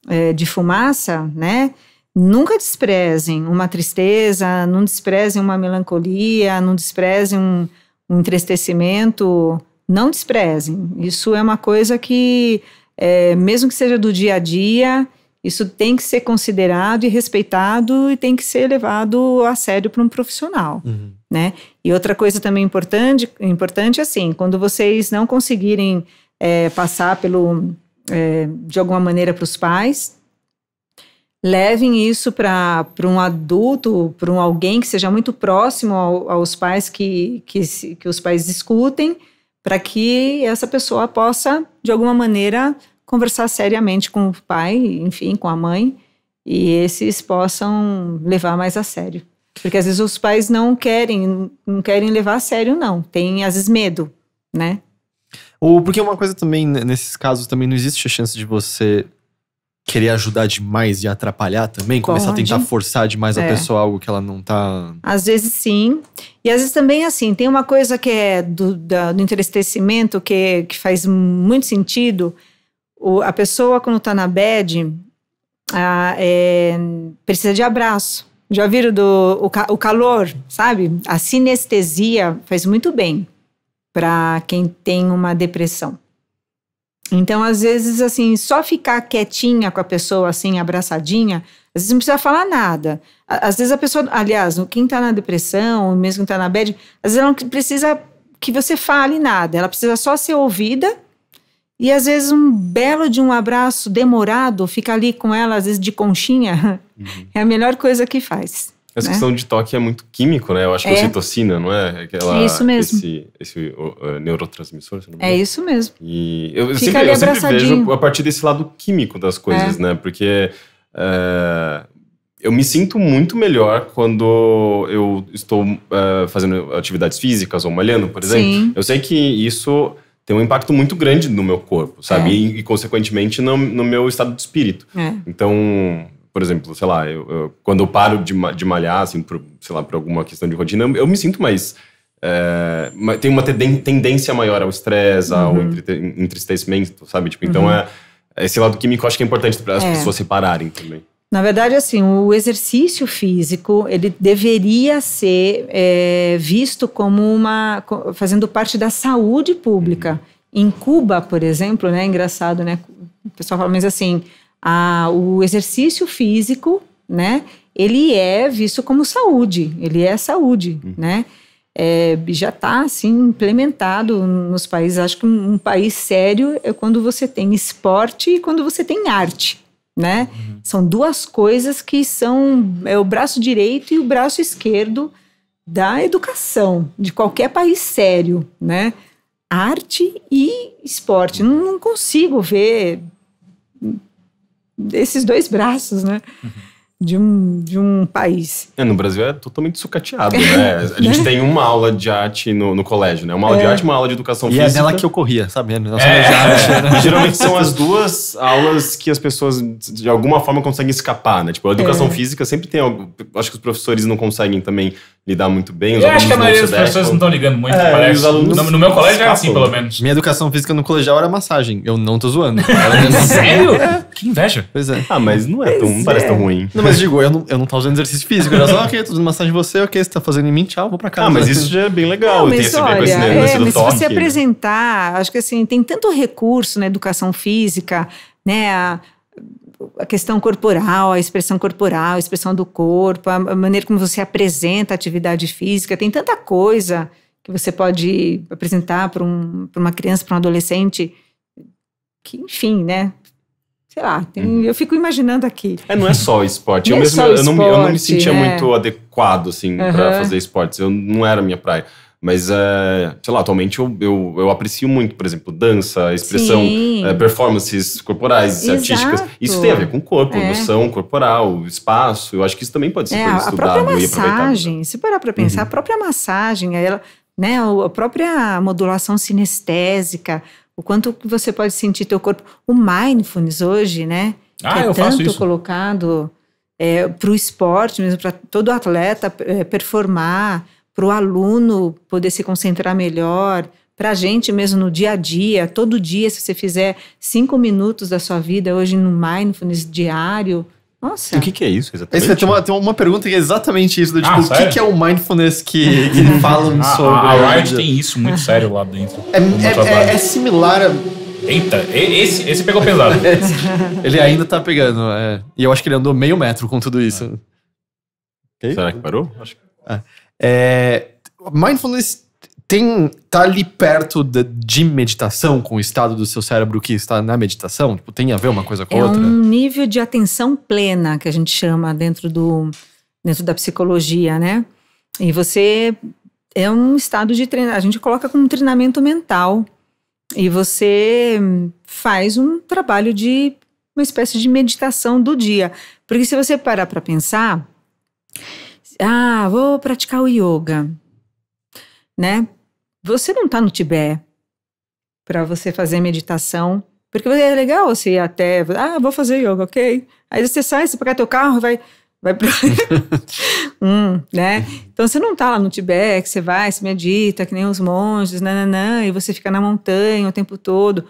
é, de fumaça, né? nunca desprezem uma tristeza, não desprezem uma melancolia, não desprezem um, um entristecimento, não desprezem. Isso é uma coisa que, é, mesmo que seja do dia a dia, isso tem que ser considerado e respeitado e tem que ser levado a sério para um profissional, uhum. né? E outra coisa também importante, importante é assim, quando vocês não conseguirem é, passar pelo é, de alguma maneira para os pais, levem isso para um adulto, para um alguém que seja muito próximo ao, aos pais que, que, que os pais escutem, para que essa pessoa possa, de alguma maneira, conversar seriamente com o pai, enfim, com a mãe, e esses possam levar mais a sério. Porque às vezes os pais não querem, não querem levar a sério, não. Tem às vezes medo, né? Ou porque uma coisa também, nesses casos, também não existe a chance de você querer ajudar demais e atrapalhar também? Começar a tentar forçar demais é. a pessoa algo que ela não tá. Às vezes sim. E às vezes também assim, tem uma coisa que é do, da, do entristecimento que, que faz muito sentido. O, a pessoa, quando tá na bed é, precisa de abraço. Já viram do, o, o calor, sabe? A sinestesia faz muito bem para quem tem uma depressão. Então, às vezes, assim, só ficar quietinha com a pessoa, assim, abraçadinha, às vezes não precisa falar nada. Às vezes a pessoa, aliás, quem está na depressão, mesmo quem está na bed, às vezes ela não precisa que você fale nada, ela precisa só ser ouvida. E às vezes um belo de um abraço demorado, fica ali com ela, às vezes de conchinha, uhum. é a melhor coisa que faz. Essa né? questão de toque é muito químico, né? Eu acho que é, é. citocina, não é? Aquela, é isso mesmo. Esse, esse neurotransmissor, se não me é engano. É isso mesmo. E eu, Fica sempre, ali eu sempre vejo a partir desse lado químico das coisas, é. né? Porque eh, eu me sinto muito melhor quando eu estou eh, fazendo atividades físicas ou malhando, por exemplo. Sim. Eu sei que isso tem um impacto muito grande no meu corpo, sabe? É. E, e, consequentemente, no, no meu estado de espírito. É. Então por exemplo, sei lá, eu, eu, quando eu paro de, de malhar, assim, por, sei lá, por alguma questão de rotina, eu, eu me sinto mais. É, tem uma tendência maior ao estresse, uhum. ao entristecimento, sabe? Tipo, então uhum. É, é, esse lado químico eu acho que é importante para as é. pessoas pararem também. Na verdade, assim, o exercício físico ele deveria ser é, visto como uma fazendo parte da saúde pública. Uhum. Em Cuba, por exemplo, né? Engraçado, né? O pessoal fala, mas assim, a, o exercício físico, né? Ele é visto como saúde, ele é saúde, uhum. né? É, já está assim implementado nos países. Acho que um, um, país sério é quando você tem esporte e quando você tem arte, né? Uhum. São duas coisas que são é o braço direito e o braço esquerdo da educação de qualquer país sério, né? Arte e esporte. Não, não consigo ver desses dois braços, né? De um, de um país. É, no Brasil é totalmente sucateado, né? A gente tem uma aula de arte no, no colégio, né? Uma aula é. de arte e uma aula de educação e é física. E é dela que eu corria, sabendo. Nossa, é, é. né? Geralmente são as duas aulas que as pessoas, de alguma forma, conseguem escapar, né? Tipo, a educação física sempre tem... Algo, acho que os professores não conseguem também lidar muito bem. Os eu acho que a maioria das pessoas não estão ligando muito. É, parece. alunos no, no meu colégio era é assim, pelo menos. Minha educação física no colegial era massagem. Eu não tô zoando. Sério? É. Que inveja. Pois é. Ah, mas não é tão, parece tão ruim. Não, mas digo, eu não, eu não tava usando exercício físico. Eu já só, ah, ok, tô fazendo massagem em você, ok, você tá fazendo em mim, tchau, vou pra casa. Ah, mas isso já é bem legal. Não, mas olha, esse, é, esse né, mas se você né? apresentar, acho que assim, tem tanto recurso na educação física, né, a, a questão corporal, a expressão corporal, a expressão do corpo, a maneira como você apresenta a atividade física, tem tanta coisa que você pode apresentar para um, uma criança, para um adolescente, que, enfim, né? Sei lá, tem, uhum. eu fico imaginando aqui. É, não é só esporte. eu, é mesmo, eu, esporte, não, eu não, me sentia né? muito adequado, assim, uhum. para fazer esportes. Eu, não era a minha praia. Mas, é, sei lá, atualmente eu, eu, eu, aprecio muito, por exemplo, dança, expressão, é, performances corporais, Exato. artísticas. Isso tem a ver com o corpo, é. noção corporal, espaço. Eu acho que isso também pode ser é, a própria massagem, Se parar para pensar, uhum. a própria massagem, ela, né, a própria modulação sinestésica, o quanto você pode sentir teu corpo. O mindfulness hoje, né? Ah, que é eu tanto faço isso. colocado é, para o esporte mesmo, para todo atleta é, performar para o aluno poder se concentrar melhor, para a gente mesmo no dia a dia, todo dia, se você fizer cinco minutos da sua vida hoje no mindfulness diário, nossa. o que, que, é isso exatamente? É, tem uma, tem uma pergunta que é exatamente isso: do, ah, tipo, ah, o que, que, é o mindfulness que, que falam ah, sobre. A, a, Riot tem isso muito sério lá dentro. É, é, é, é similar a. Eita, esse, esse pegou pesado. ele ainda tá pegando, é. E eu acho que ele andou meio metro com tudo isso. Okay? Será que parou? Acho que. Ah. É, mindfulness tem tá ali perto de, de, meditação com o estado do seu cérebro que está na meditação? Tipo, tem a ver uma coisa com é outra? É um nível de atenção plena que a gente chama dentro do dentro da psicologia, né? E você é um estado de treinamento, a gente coloca como treinamento mental. E você faz um trabalho de uma espécie de meditação do dia. Porque se você parar para pensar, ah, vou praticar o yoga, né? Você não está no Tibete para você fazer meditação, porque é legal você ir até, ah, vou fazer yoga, ok? Aí você sai, você pega teu carro, vai, vai para, hum, né? Então você não está lá no Tibete, você vai, se medita, que nem os monges, nananã, e você fica na montanha o tempo todo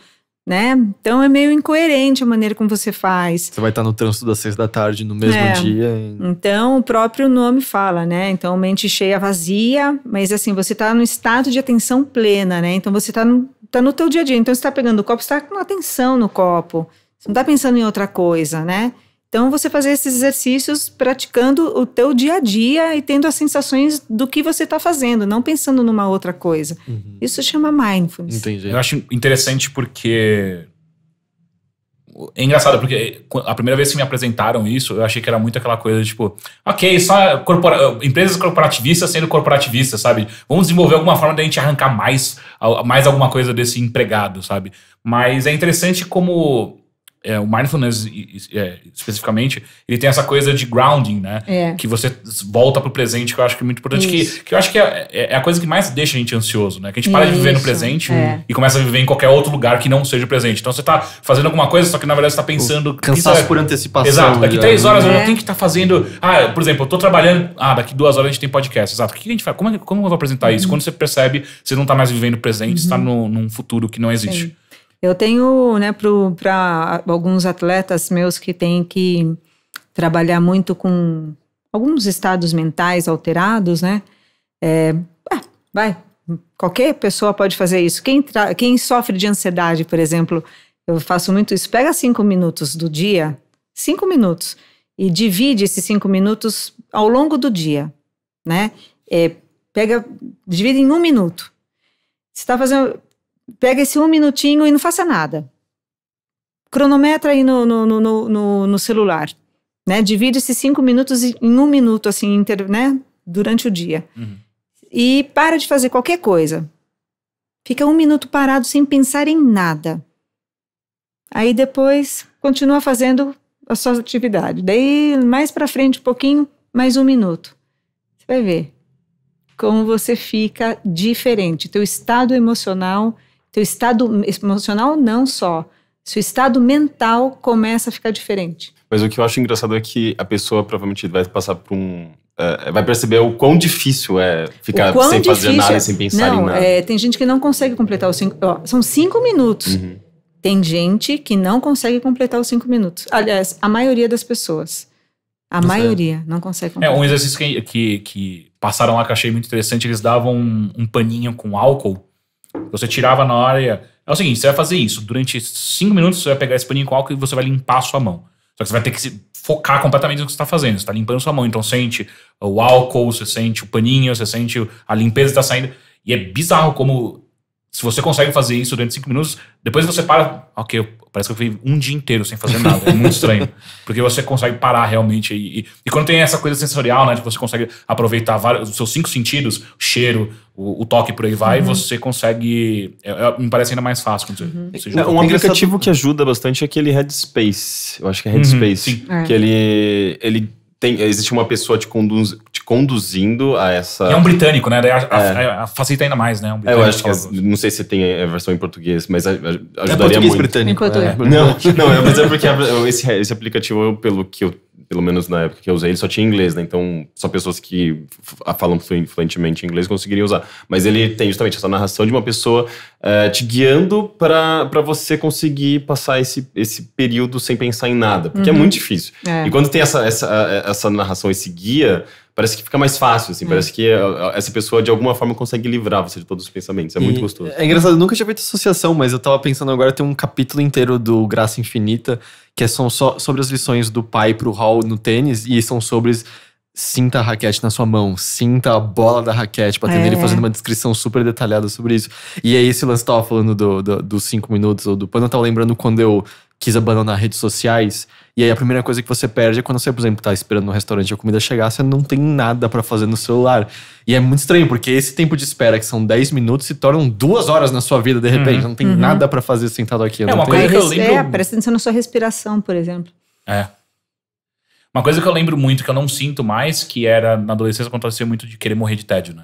né? Então é meio incoerente a maneira como você faz. Você vai estar no trânsito das seis da tarde no mesmo é. dia. E... Então o próprio nome fala, né? Então mente cheia vazia, mas assim você está no estado de atenção plena, né? Então você está no, tá no teu dia a dia. Então você está pegando o copo, está com atenção no copo. Você não está pensando em outra coisa, né? Então você fazer esses exercícios praticando o teu dia a dia e tendo as sensações do que você está fazendo, não pensando numa outra coisa. Uhum. Isso chama mindfulness. Entendi. Eu acho interessante porque é engraçado, porque a primeira vez que me apresentaram isso, eu achei que era muito aquela coisa, tipo, ok, só corpora empresas corporativistas sendo corporativistas, sabe? Vamos desenvolver alguma forma de a gente arrancar mais, mais alguma coisa desse empregado, sabe? Mas é interessante como é, o mindfulness é, especificamente, ele tem essa coisa de grounding, né? É. Que você volta pro presente, que eu acho que é muito importante. Que, que, eu acho que é, é, é, a coisa que mais deixa a gente ansioso, né? Que a gente para Isso. de viver no presente é. e começa a viver em qualquer outro lugar que não seja o presente. Então você tá fazendo alguma coisa, só que na verdade você tá pensando. O cansaço por antecipação. Exato. Daqui três né? horas eu já tenho que estar tá fazendo. Ah, por exemplo, eu tô trabalhando. Ah, daqui duas horas a gente tem podcast. Exato. O que a gente faz? Como, como eu vou apresentar uhum. isso? Quando você percebe, você não tá mais vivendo o presente, uhum. está no, num futuro que não existe. Sim. Eu tenho, né, para alguns atletas meus que têm que trabalhar muito com alguns estados mentais alterados, né? É, ah, vai, qualquer pessoa pode fazer isso. Quem, quem sofre de ansiedade, por exemplo, eu faço muito isso. Pega cinco minutos do dia, cinco minutos, e divide esses cinco minutos ao longo do dia, né? É, pega, divide em um minuto. Você está fazendo pega esse um minutinho e não faça nada. Cronometra aí no, no, no, no, no celular. Né? Divide esses cinco minutos em um minuto, assim, inter, né? durante o dia. Uhum. E para de fazer qualquer coisa. Fica um minuto parado sem pensar em nada. Aí depois continua fazendo a sua atividade. Daí mais para frente um pouquinho, mais um minuto. Você vai ver como você fica diferente. Teu estado emocional seu estado emocional não só, seu estado mental começa a ficar diferente. Mas o que eu acho engraçado é que a pessoa provavelmente vai passar por um é, é vai perceber o quão difícil é ficar sem fazer é- nada, sem pensar não, em nada. É, tem gente que não consegue completar os cinco. Ó, são cinco minutos. Uhum. Tem gente que não consegue completar os cinco minutos. Aliás, a maioria das pessoas. A é. maioria não consegue completar. É um exercício que, que, que passaram lá que eu achei muito interessante. Eles davam um, um paninho com álcool você tirava na e... É o seguinte: você vai fazer isso. Durante cinco minutos, você vai pegar esse paninho com álcool e você vai limpar a sua mão. Só que você vai ter que se focar completamente no que você está fazendo. Você está limpando sua mão, então sente o álcool, você sente o paninho, você sente a limpeza está saindo. E é bizarro como se você consegue fazer isso durante cinco minutos, depois você para, ok, Parece que eu fui um dia inteiro sem fazer nada. É muito estranho. Porque você consegue parar realmente. E, e, e quando tem essa coisa sensorial, né? De você consegue aproveitar vários, os seus cinco sentidos, o cheiro, o, o toque por aí vai, uhum. você consegue. É, é, me parece ainda mais fácil. Quando uhum. você, é, joga. um aplicativo que ajuda bastante é aquele Headspace. Eu acho que é uhum, Headspace. Uhum, que ele, ele tem, existe uma pessoa te conduz, conduzindo a essa. E é um britânico, né? Daí a, é. a, a, facilita ainda mais, né? Um é, eu acho que. não sei se tem a é, versão em português, mas a, é ajudaria é português muito. britânico. É. é. Não, não, mas é porque esse, esse aplicativo, pelo que eu. Pelo menos na época que eu usei, ele só tinha inglês, né? Então, só pessoas que falam fluentemente inglês conseguiriam usar. Mas ele tem justamente essa narração de uma pessoa eh, te guiando para você conseguir passar esse, esse período sem pensar em nada. Porque uhum. é muito difícil. E quando tem essa, essa, eh, essa narração, esse guia, parece que fica mais fácil, assim. Hum. Parece que essa pessoa, de alguma forma, consegue livrar você de todos os pensamentos. É e muito gostoso. É engraçado, eu nunca tinha feito associação, mas eu tava pensando agora, tem um capítulo inteiro do Graça Infinita, que é são só sobre as lições do pai pro Hall no tênis, e são sobre sinta a raquete na sua mão, sinta a bola da raquete, batendo é. ele fazendo uma descrição super detalhada sobre isso. E aí, é esse lance tava falando dos do, do cinco minutos ou do pano, eu tava lembrando quando eu quis abandonar redes sociais. E aí a primeira coisa que você perde é quando você, por exemplo, tá esperando no restaurante a comida chegar, você não tem nada para fazer no celular. E é muito estranho, porque esse tempo de espera, que são 10 minutos, se tornam duas horas na sua vida, de uhum. repente. Uhum. Não tem uhum. nada para fazer sentado aqui. É uma tenho... coisa que eu lembro... É, presta atenção na sua respiração, por exemplo. É. Uma coisa que eu lembro muito, que eu não sinto mais, que era na adolescência acontecia muito de querer morrer de tédio, né?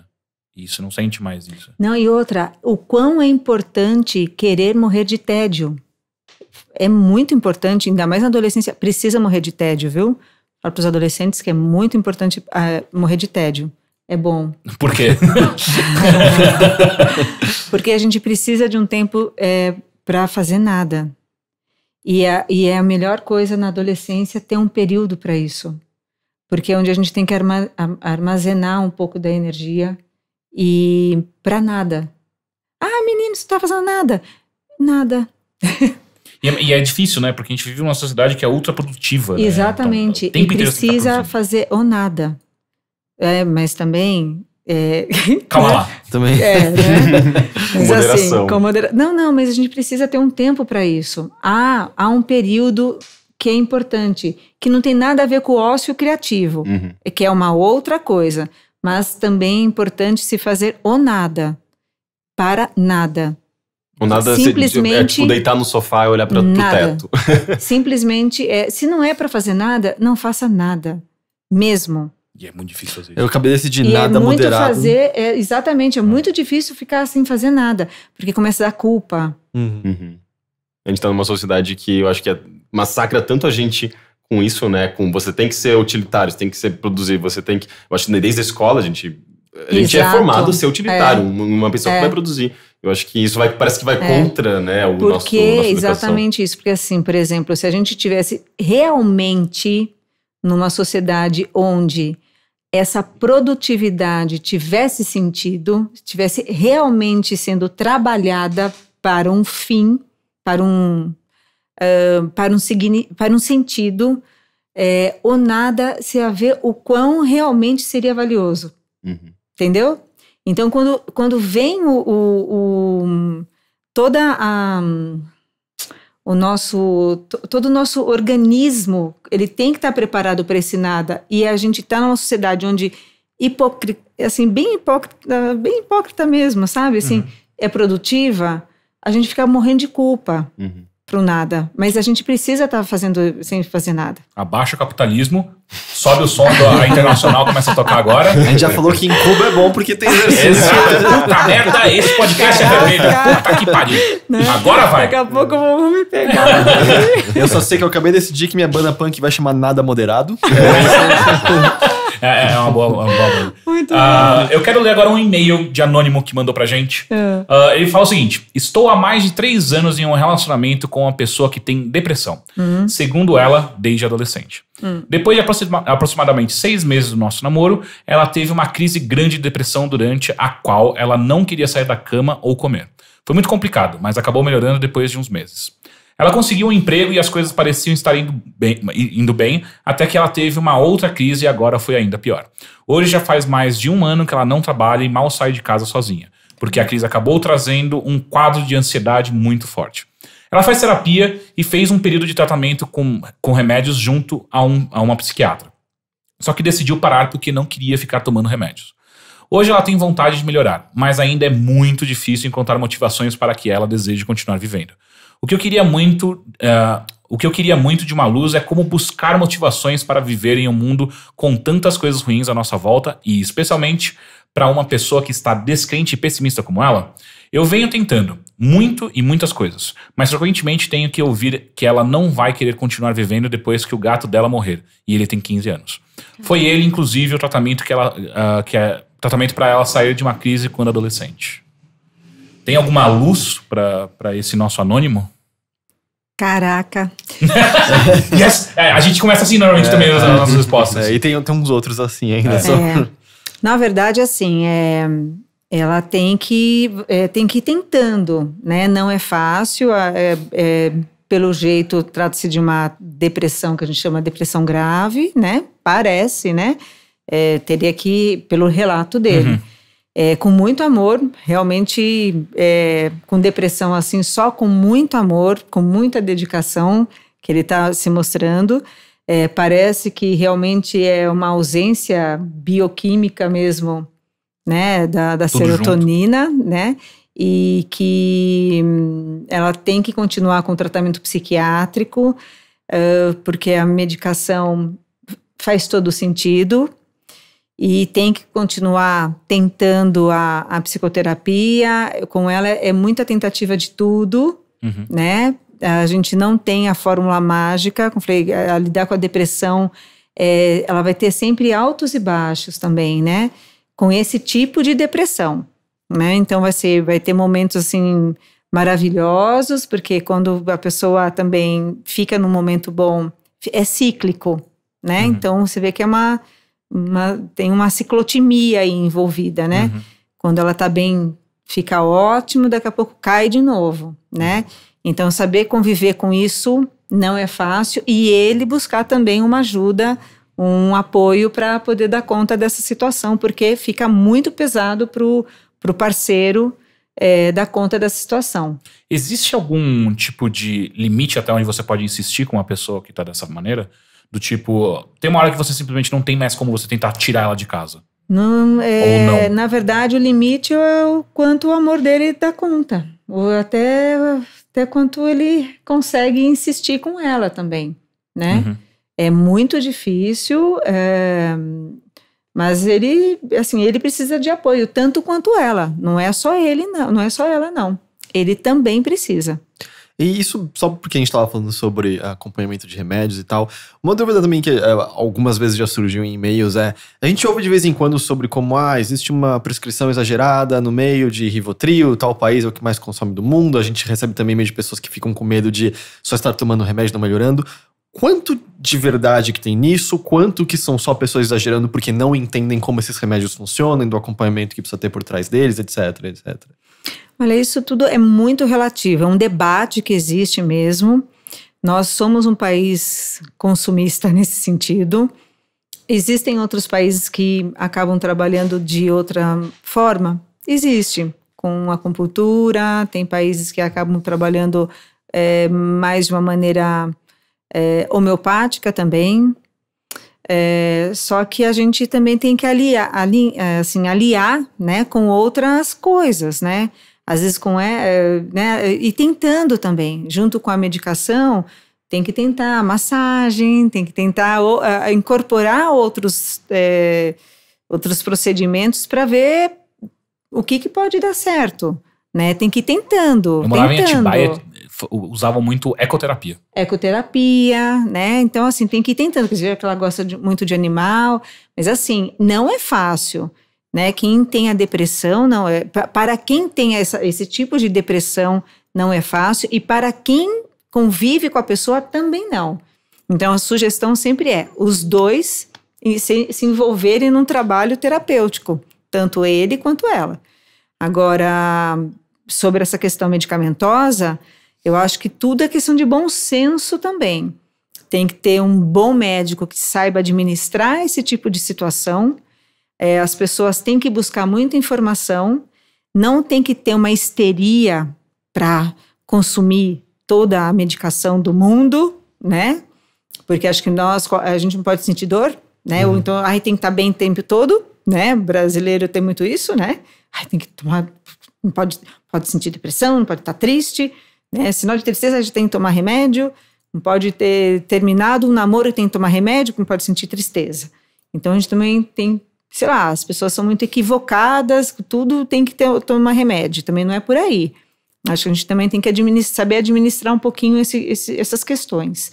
Isso, não sente mais isso. Não, e outra, o quão é importante querer morrer de tédio é muito importante, ainda mais na adolescência, precisa morrer de tédio, viu? para os adolescentes que é muito importante uh, morrer de tédio. É bom. Por quê? Porque a gente precisa de um tempo é, para fazer nada. E, a, é, e é a melhor coisa na adolescência ter um período para isso. Porque é onde a gente tem que arma, armazenar um pouco da energia e para nada. Ah, menino, você está fazendo nada. Nada. E, é, e, é difícil, né? Porque a gente vive uma sociedade que é ultra produtiva. Né? Exatamente. Né? Então, e tá precisa tá fazer ou nada. É, mas também é... Calma né? lá. Também. É, né? mas Moderação. assim, com modera... Não, não, mas a gente precisa ter um tempo para isso. Há, há um período que é importante, que não tem nada a ver com o ócio criativo, uhum. que é uma outra coisa. Mas também é importante se fazer o nada, para nada. Ou nada assim simplesmente é, tipo deitar no sofá e olhar para o teto. simplesmente é, se não é para fazer nada, não faça nada mesmo. E é muito difícil fazer isso. Eu acabei decidindo de é nada é muito moderado. fazer, é, exatamente, é, é muito difícil ficar sem fazer nada, porque começa a dar culpa. Uhum. uhum. A gente tá numa sociedade que eu acho que é, massacra tanto a gente com isso, né? Com você tem que ser utilitário, você tem que ser produzir, você tem que. Eu acho que desde a escola a gente. A gente é formado a ser utilitário, é. uma pessoa que é. vai produzir. Eu acho que isso vai, parece que vai é, contra, né, o porque, nosso Porque exatamente isso, porque assim, por exemplo, se a gente tivesse realmente numa sociedade onde essa produtividade tivesse sentido, tivesse realmente sendo trabalhada para um fim, para um uh, para um para um sentido, é, ou nada se a ver o quão realmente seria valioso, uhum. entendeu? Então, quando, quando vem o, o, o toda a o nosso todo o nosso organismo ele tem que estar preparado para esse nada e a gente está numa sociedade onde hipócrita assim bem hipócrita bem hipócrita mesmo sabe assim uhum. é produtiva a gente fica morrendo de culpa uhum pro nada. Mas a gente precisa estar tá fazendo sem fazer nada. Abaixa o capitalismo, sobe o som da internacional, começa a tocar agora. A gente já falou que em Cuba é bom porque tem exercício. Puta Tá merda, esse podcast é Caraca. é vermelho. Puta que pariu. Agora vai. Daqui a pouco vão me pegar. Eu só sei que eu acabei de decidir que minha banda punk vai chamar Nada Moderado. É. É, é, é uma boa. Uma boa Muito uh, Eu quero ler agora um e-mail de anônimo que mandou pra gente. É. Uh, ele fala o seguinte: Estou há mais de três anos em um relacionamento com uma pessoa que tem depressão, uhum. segundo ela, desde adolescente. Uhum. Depois de aproxima aproximadamente seis meses do nosso namoro, ela teve uma crise grande de depressão durante a qual ela não queria sair da cama ou comer. Foi muito complicado, mas acabou melhorando depois de uns meses. Ela conseguiu um emprego e as coisas pareciam estar indo bem, indo bem, até que ela teve uma outra crise e agora foi ainda pior. Hoje já faz mais de um ano que ela não trabalha e mal sai de casa sozinha, porque a crise acabou trazendo um quadro de ansiedade muito forte. Ela faz terapia e fez um período de tratamento com, com remédios junto a, um, a uma psiquiatra. Só que decidiu parar porque não queria ficar tomando remédios. Hoje ela tem vontade de melhorar, mas ainda é muito difícil encontrar motivações para que ela deseje continuar vivendo. O que eu queria muito. Uh, o que eu queria muito de uma luz é como buscar motivações para viver em um mundo com tantas coisas ruins à nossa volta e, especialmente, para uma pessoa que está descrente e pessimista como ela. Eu venho tentando muito e muitas coisas, mas frequentemente tenho que ouvir que ela não vai querer continuar vivendo depois que o gato dela morrer e ele tem 15 anos. Foi ele, inclusive, o tratamento que ela. Uh, que é, tratamento para ela sair de uma crise quando adolescente. Tem alguma luz para esse nosso anônimo? Caraca. yes. é, a gente começa assim normalmente é, também nas nossas respostas. É, e tem, tem uns outros assim ainda. É. Na verdade, assim, é, ela tem que, é, tem que ir tentando, né? Não é fácil, pelo jeito, trata-se de uma depressão que a gente chama de depressão grave, né? Parece, né? É, teria que, pelo relato dele. Uhum é, com muito amor, realmente é, com depressão assim, só com muito amor, com muita dedicação que ele está se mostrando. É, parece que realmente é uma ausência bioquímica mesmo, né, da, da serotonina, junto. né, e que hum, ela tem que continuar com o tratamento psiquiátrico, uh, porque a medicação faz todo sentido, e tem que continuar tentando a, a psicoterapia. Com ela é muita tentativa de tudo, uhum. né? A gente não tem a fórmula mágica. Como falei, a, a lidar com a depressão, é, ela vai ter sempre altos e baixos também, né? Com esse tipo de depressão, né? Então vai ser, vai ter momentos assim maravilhosos, porque quando a pessoa também fica num momento bom, é cíclico, né? Uhum. Então você vê que é uma uma, tem uma ciclotimia aí envolvida, né? Uhum. Quando ela tá bem, fica ótimo, daqui a pouco cai de novo, né? Então, saber conviver com isso não é fácil e ele buscar também uma ajuda, um apoio para poder dar conta dessa situação, porque fica muito pesado pro parceiro é, dar conta dessa situação. Existe algum tipo de limite até onde você pode insistir com uma pessoa que está dessa maneira? Do tipo, tem uma hora que você simplesmente não tem mais como você tentar tirar ela de casa. Não, é, Ou não. Na verdade, o limite é o quanto o amor dele dá conta. Ou até, até quanto ele consegue insistir com ela também, né? Uhum. É muito difícil, é, mas ele, assim, ele precisa de apoio, tanto quanto ela. Não é só ele, não. Não é só ela, não. Ele também precisa. E isso, só porque a gente estava falando sobre acompanhamento de remédios e tal, uma dúvida também que é, algumas vezes já surgiu em e-mails é: a gente ouve de vez em quando sobre como ah, existe uma prescrição exagerada no meio de Rivotril, tal país é o que mais consome do mundo. A gente recebe também e mails de pessoas que ficam com medo de só estar tomando remédio não melhorando. Quanto de verdade que tem nisso? Quanto que são só pessoas exagerando porque não entendem como esses remédios funcionam, do acompanhamento que precisa ter por trás deles, etc, etc? Olha, isso tudo é muito relativo, é um debate que existe mesmo. Nós somos um país consumista nesse sentido. Existem outros países que acabam trabalhando de outra forma? Existe. Com acupuntura, tem países que acabam trabalhando é, mais de uma maneira é, homeopática também. É, só que a gente também tem que aliar, ali, assim, aliar né, com outras coisas, né? às vezes com é, é, né, e tentando também, junto com a medicação, tem que tentar a massagem, tem que tentar incorporar outros é, outros procedimentos para ver o que, que pode dar certo, né? Tem que ir tentando. Eu morava tentando. em Atibaia, usavam muito ecoterapia. Ecoterapia, né? Então, assim, tem que ir tentando, porque ela gosta de, muito de animal, mas assim, não é fácil né? Quem tem a depressão não é para quem tem essa, esse tipo de depressão não é fácil e para quem convive com a pessoa também não. Então a sugestão sempre é os dois se, se envolverem num trabalho terapêutico, tanto ele quanto ela. Agora sobre essa questão medicamentosa, eu acho que tudo é questão de bom senso também. Tem que ter um bom médico que saiba administrar esse tipo de situação é, as pessoas têm que buscar muita informação, não tem que ter uma histeria para consumir toda a medicação do mundo, né? Porque acho que nós, a gente não pode sentir dor, né? Uhum. Ou então, aí tem que estar tá bem o tempo todo, né? Brasileiro tem muito isso, né? Ai, tem que tomar, não pode, pode sentir depressão, não pode estar tá triste, né? Sinal de tristeza, a gente tem que tomar remédio, não pode ter terminado um namoro e tem que tomar remédio, não pode sentir tristeza. Então, a gente também tem sei lá, as pessoas são muito equivocadas, tudo tem que ter, tomar remédio, também não é por aí. Acho que a gente também tem que administrar, saber administrar um pouquinho esse, esse, essas questões.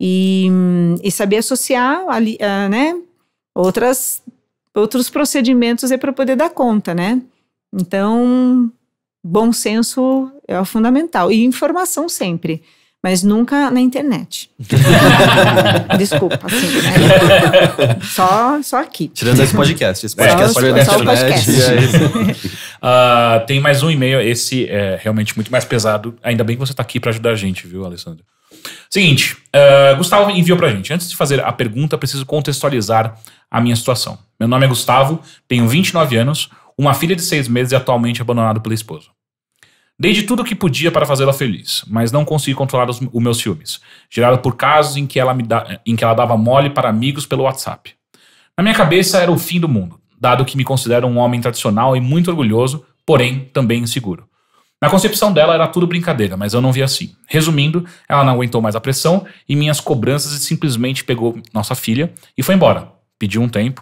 E, e saber associar ali, ah, né, outras, outros procedimentos é para poder dar conta, né? Então, bom senso é o fundamental. E informação sempre mas nunca na internet. Desculpa, assim, né? só, só aqui. Tirando esse podcast. Esse podcast é, só, o podcast. uh, tem mais um e-mail, esse é realmente muito mais pesado. Ainda bem que você está aqui para ajudar a gente, viu, Alessandro? Seguinte, uh, Gustavo enviou pra gente. Antes de fazer a pergunta, preciso contextualizar a minha situação. Meu nome é Gustavo, tenho 29 anos, uma filha de seis meses e atualmente abandonado pela esposa. Dei de tudo o que podia para fazê-la feliz, mas não consegui controlar os, os meus ciúmes, gerado por casos em que, ela me da, em que ela dava mole para amigos pelo WhatsApp. Na minha cabeça era o fim do mundo, dado que me considero um homem tradicional e muito orgulhoso, porém também inseguro. Na concepção dela era tudo brincadeira, mas eu não via assim. Resumindo, ela não aguentou mais a pressão e minhas cobranças e simplesmente pegou nossa filha e foi embora. Pediu um tempo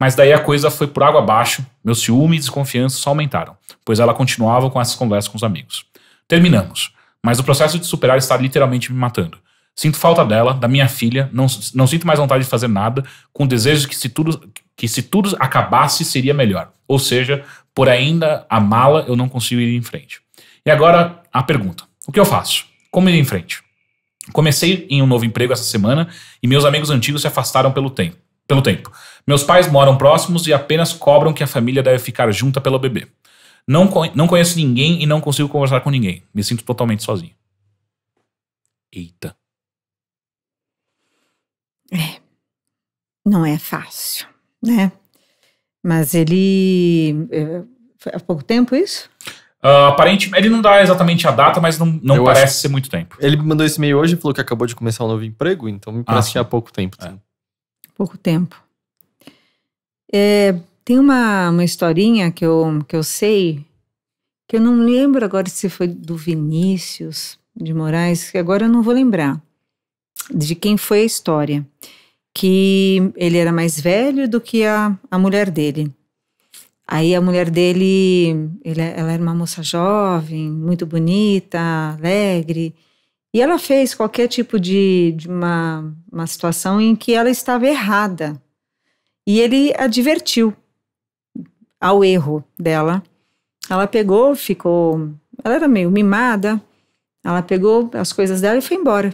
mas daí a coisa foi por água abaixo, meu ciúme e desconfiança só aumentaram, pois ela continuava com essas conversas com os amigos. Terminamos, mas o processo de superar está literalmente me matando. Sinto falta dela, da minha filha, não, não sinto mais vontade de fazer nada, com desejo que se tudo que se tudo acabasse seria melhor. Ou seja, por ainda a mala eu não consigo ir em frente. E agora a pergunta: o que eu faço? Como ir em frente? Comecei em um novo emprego essa semana e meus amigos antigos se afastaram pelo tempo pelo tempo. Meus pais moram próximos e apenas cobram que a família deve ficar junta pelo bebê. Não, não conheço ninguém e não consigo conversar com ninguém. Me sinto totalmente sozinho. Eita. É. Não é fácil, né? Mas ele. É, há pouco tempo isso? Uh, aparente, ele não dá exatamente a data, mas não, não parece acho... ser muito tempo. Ele mandou esse e-mail hoje e falou que acabou de começar um novo emprego, então me ah, parece ah, que é há pouco tempo. É pouco tempo. É, tem uma, uma historinha que eu, que eu sei, que eu não lembro agora se foi do Vinícius de Moraes, que agora eu não vou lembrar de quem foi a história. Que ele era mais velho do que a, a mulher dele. Aí a mulher dele, ele, ela era uma moça jovem, muito bonita, alegre. E ela fez qualquer tipo de, de uma, uma situação em que ela estava errada. E ele advertiu ao erro dela. Ela pegou, ficou. Ela era meio mimada. Ela pegou as coisas dela e foi embora.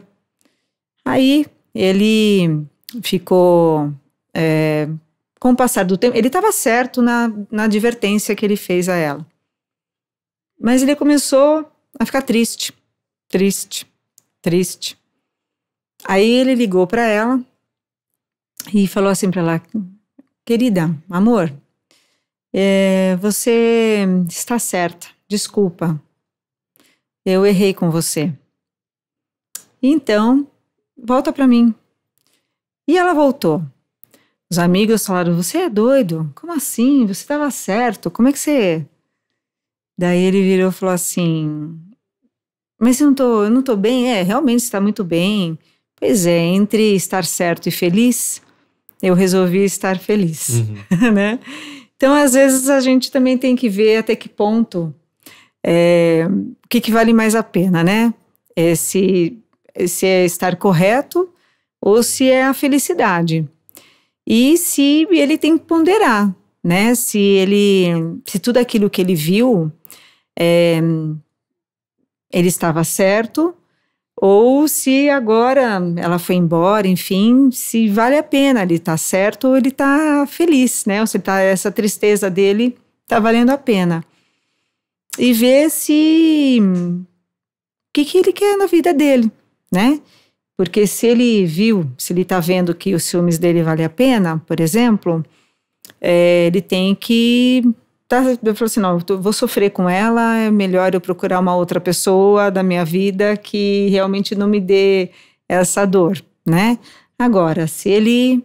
Aí ele ficou. É, com o passar do tempo, ele estava certo na, na advertência que ele fez a ela. Mas ele começou a ficar triste, triste, triste. Aí ele ligou para ela e falou assim para ela: Querida, amor, é, você está certa, desculpa, eu errei com você. Então, volta para mim. E ela voltou. Os amigos falaram: Você é doido? Como assim? Você estava certo? Como é que você. Daí ele virou e falou assim: mas eu não tô, eu não tô bem? É, realmente está muito bem. Pois é, entre estar certo e feliz, eu resolvi estar feliz, uhum. né? Então, às vezes, a gente também tem que ver até que ponto é, o que, que, vale mais a pena, né? É se, se é estar correto ou se é a felicidade. E se ele tem que ponderar, né? Se ele, se tudo aquilo que ele viu é, ele estava certo ou se agora ela foi embora, enfim, se vale a pena ele estar tá certo ou ele está feliz, né? Ou se tá, essa tristeza dele está valendo a pena. E ver se o que, que ele quer na vida dele, né? Porque se ele viu, se ele está vendo que os ciúmes dele vale a pena, por exemplo, é, ele tem que tá, eu falei assim, não, vou sofrer com ela, é melhor eu procurar uma outra pessoa da minha vida que realmente não me dê essa dor, né? Agora, se ele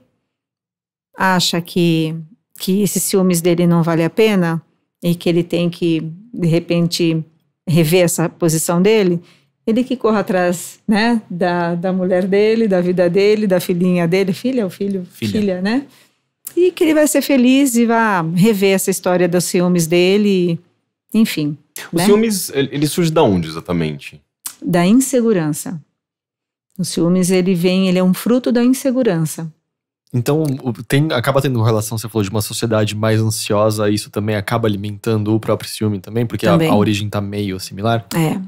acha que, que esses ciúmes dele não vale a pena e que ele tem que, de repente, rever essa posição dele, ele que corra atrás, né, da, da mulher dele, da vida dele, da filhinha dele, filha ou filho? Filha, filha né? e que ele vai ser feliz e vai rever essa história dos ciúmes dele, enfim. Os né? ciúmes, ele surge da onde exatamente? Da insegurança. Os ciúmes, ele vem, ele é um fruto da insegurança. Então, tem, acaba tendo relação, você falou, de uma sociedade mais ansiosa, isso também acaba alimentando o próprio ciúme também, porque também. A, a, origem está meio similar? É.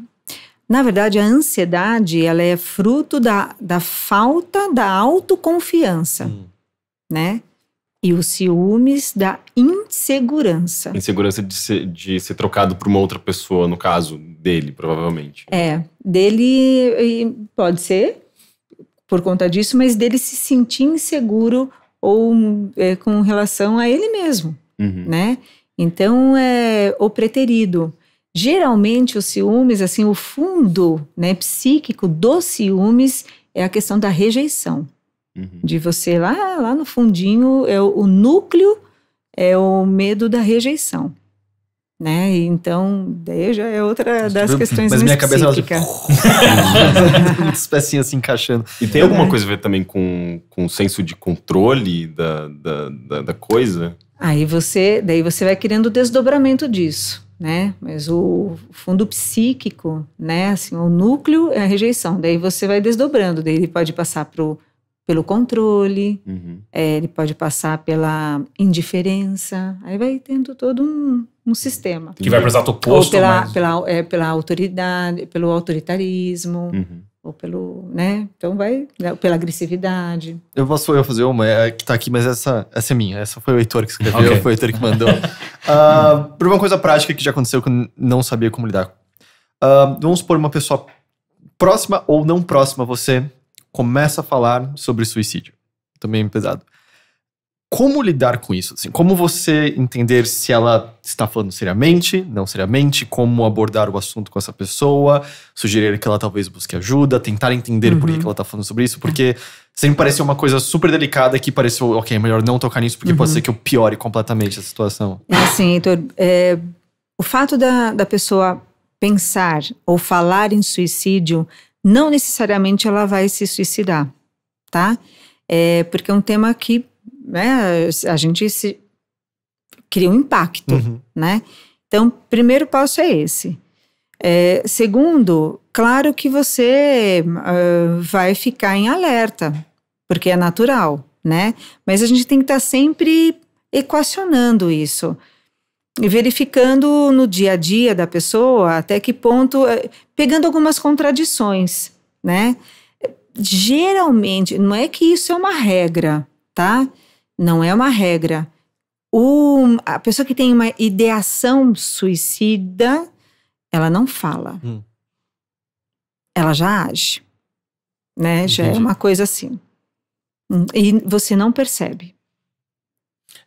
Na verdade, a ansiedade, ela é fruto da, da falta da autoconfiança, hum. né? E os ciúmes da insegurança. Insegurança de ser, de ser trocado por uma outra pessoa, no caso dele, provavelmente. É, dele pode ser por conta disso, mas dele se sentir inseguro ou é, com relação a ele mesmo, uhum. né? Então, é o preterido. Geralmente, os ciúmes, assim, o fundo né, psíquico dos ciúmes é a questão da rejeição. Uhum. De você lá, lá no fundinho, é o, o núcleo é o medo da rejeição. Né? Então, daí já é outra das questões Mas minha cabeça psíquica. ela assim, pecinhas se encaixando. E tem alguma é. coisa a ver também com, com o senso de controle da, da, da, da coisa? Aí você, daí você vai querendo o desdobramento disso, né? Mas o fundo psíquico, né? Assim, o núcleo é a rejeição. Daí você vai desdobrando. Daí ele pode passar para o pelo controle, uhum. é, ele pode passar pela indiferença, aí vai tendo todo um, um sistema. Que vai para o exato oposto. Ou pela, mas... pela, é, pela autoridade, pelo autoritarismo, uhum. ou pelo, né, então vai, né, pela agressividade. Eu posso eu fazer uma, é, que está aqui, mas essa, essa é minha, essa foi o Heitor que escreveu, okay. foi o Heitor que mandou. uh, por uma coisa prática que já aconteceu que eu não sabia como lidar. Uh, vamos supor uma pessoa próxima ou não próxima a você, começa a falar sobre suicídio. Também pesado. Como lidar com isso? Assim, como você entender se ela está falando seriamente, não seriamente, como abordar o assunto com essa pessoa, sugerir que ela talvez busque ajuda, tentar entender uhum. por que uhum. ela está falando sobre isso, porque sempre pareceu uma coisa super delicada que pareceu, ok, é melhor não tocar nisso, porque uhum. pode ser que eu piore completamente a situação. É assim, Heitor, é, o fato da, da pessoa pensar ou falar em suicídio não necessariamente ela vai se suicidar, tá? É, porque é um tema que né, a gente se, cria um impacto, uhum. né? Então, primeiro passo é esse. É, segundo, claro que você uh, vai ficar em alerta, porque é natural, né? Mas a gente tem que estar tá sempre equacionando isso verificando no dia a dia da pessoa até que ponto, eh, pegando algumas contradições, né? Geralmente, não é que isso é uma regra, tá? Não é uma regra. O, a pessoa que tem uma ideação suicida, ela não fala. Hum. Ela já age. Né? Já é uma coisa assim. Hum, e você não percebe.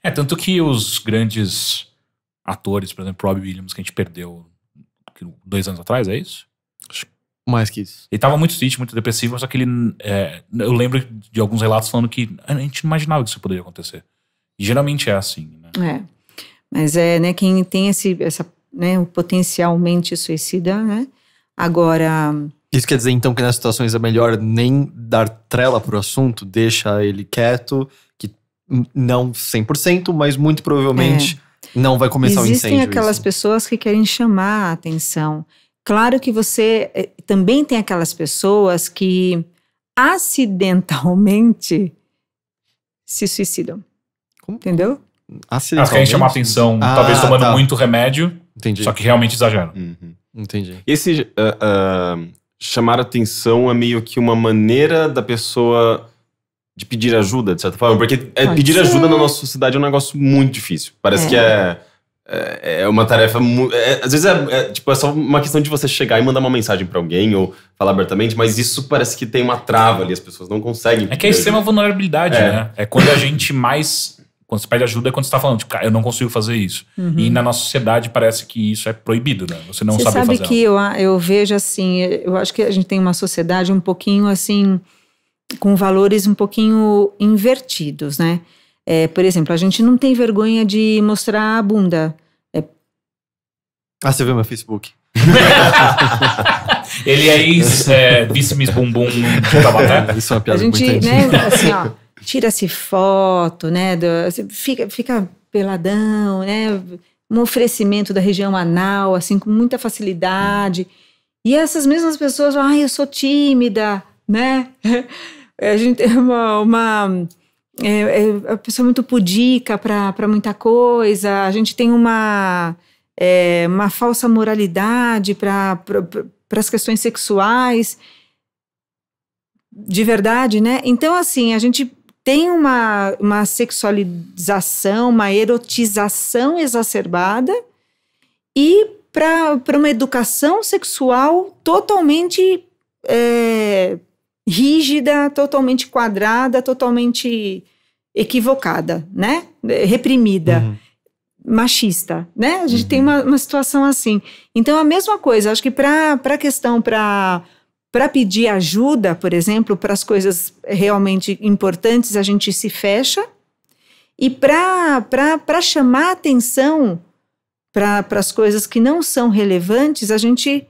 É, tanto que os grandes atores, por exemplo, Robbie Williams, que a gente perdeu dois anos atrás, é isso? mais que isso. Ele tava muito triste, muito depressivo, só que ele. É, eu lembro de alguns relatos falando que a gente não imaginava que isso poderia acontecer. E geralmente é assim, né? É. Mas é, né, quem tem esse, essa, né, o potencialmente suicida, né? Agora. Isso quer dizer, então, que nas situações é melhor nem dar trela pro assunto, deixa ele quieto, que não 100%, mas muito provavelmente. É não vai começar Existem o incêndio. Existem aquelas isso. pessoas que querem chamar a atenção. Claro que você eh, também tem aquelas pessoas que acidentalmente se suicidam. Como? Entendeu? Elas querem chamar atenção, ah, talvez tomando tá. muito remédio, Entendi. só que realmente exageram. Uhum. Entendi. Esse uh, uh, chamar atenção é meio que uma maneira da pessoa de pedir ajuda, de certa forma, porque é, pedir ser. ajuda na nossa sociedade é um negócio muito difícil. Parece é. que é, é, é, uma tarefa. É, às vezes é, é, tipo, é só uma questão de você chegar e mandar uma mensagem para alguém ou falar abertamente, mas isso parece que tem uma trava ali, as pessoas não conseguem. É que é extrema vulnerabilidade, é. né? É quando a gente mais. Quando você pede ajuda é quando você tá falando, tipo, cara, eu não consigo fazer isso. Uhum. E na nossa sociedade parece que isso é proibido, né? Você não você sabe, sabe fazer. sabe que eu, eu vejo assim, eu acho que a gente tem uma sociedade um pouquinho assim com valores um pouquinho invertidos, né? É, por exemplo, a gente não tem vergonha de mostrar a bunda. É... Ah, você viu meu Facebook? Ele é ex é, vice-miss bumbum de Isso é uma piada a gente, muito né, assim, ó, tira-se foto, né? Do, assim, fica, fica peladão, né? Um oferecimento da região anal, assim, com muita facilidade. E essas mesmas pessoas, ai, ah, eu sou tímida, né? É, a gente é uma, uma é, é a pessoa é muito pudica para muita coisa. A gente tem uma é, uma falsa moralidade para as questões sexuais de verdade, né? Então assim a gente tem uma, uma sexualização, uma erotização exacerbada e para uma educação sexual totalmente é, rígida, totalmente quadrada, totalmente equivocada, né? Reprimida. Uhum. Machista, né? A gente uhum. tem uma, uma situação assim. Então, a mesma coisa, acho que para a questão, para para pedir ajuda, por exemplo, para as coisas realmente importantes, a gente se fecha. E para chamar atenção para as coisas que não são relevantes, a gente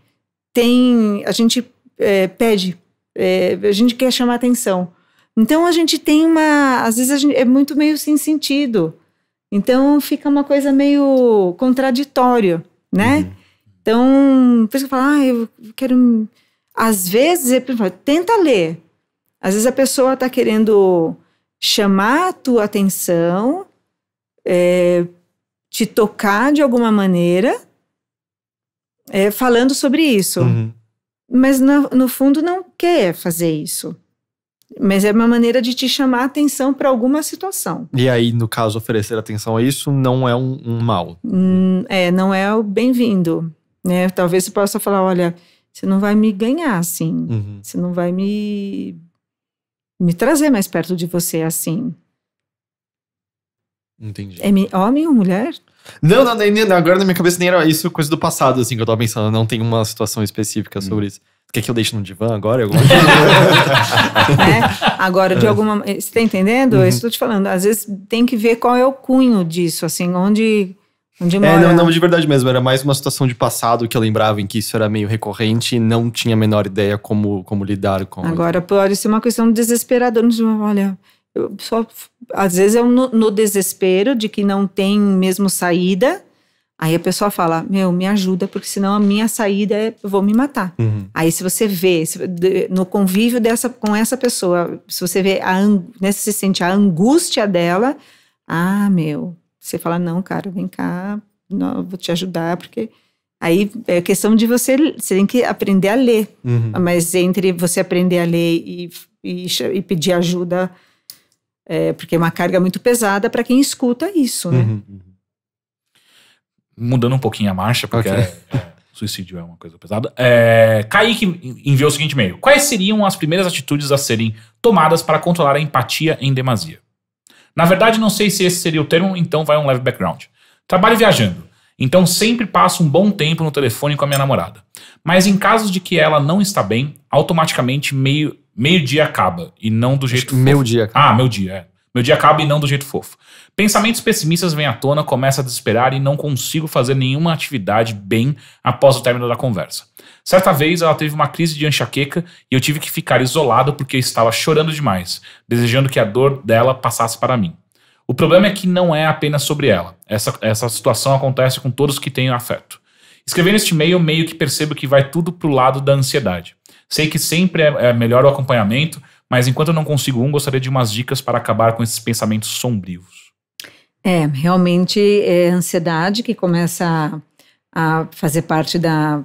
tem, a gente é, pede é, a gente quer chamar atenção. Então a gente tem uma. Às vezes gente, é muito meio sem sentido. Então fica uma coisa meio contraditória, né? Uhum. Então, por isso que eu falo, ah, eu quero. Às vezes, eu falo, tenta ler. Às vezes a pessoa está querendo chamar a tua atenção, é, te tocar de alguma maneira, é, falando sobre isso. Uhum mas no, no fundo não quer fazer isso. Mas é uma maneira de te chamar atenção para alguma situação. E aí, no caso, oferecer atenção a isso não é um, um mal. Hum, é, não é o bem-vindo. Né? Talvez você possa falar: olha, você não vai me ganhar assim. Uhum. Você não vai me, me trazer mais perto de você assim. Entendi. É homem ou mulher? Não, não, nem, agora na minha cabeça nem era isso coisa do passado, assim, que eu tava pensando. Não tem uma situação específica hum. sobre isso. Quer que eu deixe no divã agora? É, agora, de é. alguma. Você está entendendo? Uhum. Estou te falando. Às vezes tem que ver qual é o cunho disso, assim, onde. onde é, mora. não, não, de verdade mesmo. Era mais uma situação de passado que eu lembrava em que isso era meio recorrente e não tinha a menor ideia como, como lidar com. Agora, pode ser uma questão desesperadora. Olha, eu só, às vezes é no, no, desespero de que não tem mesmo saída. Aí a pessoa fala, meu, me ajuda, porque senão a minha saída é, eu vou me matar. Uhum. Aí se você vê, se, no convívio dessa, com essa pessoa, se você vê, a, né, se sente a angústia dela, ah, meu, você fala, não, cara, vem cá, não, vou te ajudar, porque Aí é questão de você, você tem que aprender a ler. Uhum. Mas entre você aprender a ler e, e, e pedir ajuda é, porque é uma carga muito pesada para quem escuta isso, né? Uhum, uhum. Mudando um pouquinho a marcha, porque okay. É, é, suicídio é uma coisa pesada. É, Kaique enviou o seguinte e-mail: Quais seriam as primeiras atitudes a serem tomadas para controlar a empatia em demasia? Na verdade, não sei se esse seria o termo, então vai um leve background. Trabalho viajando. Então sempre passo um bom tempo no telefone com a minha namorada. Mas em casos de que ela não está bem, automaticamente meio meio-dia acaba e não do jeito fofo. Meu dia acaba. Ah, meu dia, é. Meu dia acaba e não do jeito fofo. Pensamentos pessimistas vêm à tona, começa a desesperar e não consigo fazer nenhuma atividade bem após o término da conversa. Certa vez ela teve uma crise de enxaqueca e eu tive que ficar isolado porque estava chorando demais, desejando que a dor dela passasse para mim. O problema é que não é apenas sobre ela. Essa, essa situação acontece com todos que têm afeto. Escrevendo este e-mail, meio que percebo que vai tudo pro lado da ansiedade. Sei que sempre é, é melhor o acompanhamento, mas enquanto eu não consigo um, gostaria de umas dicas para acabar com esses pensamentos sombrios. É, realmente é ansiedade que começa a, a fazer parte da,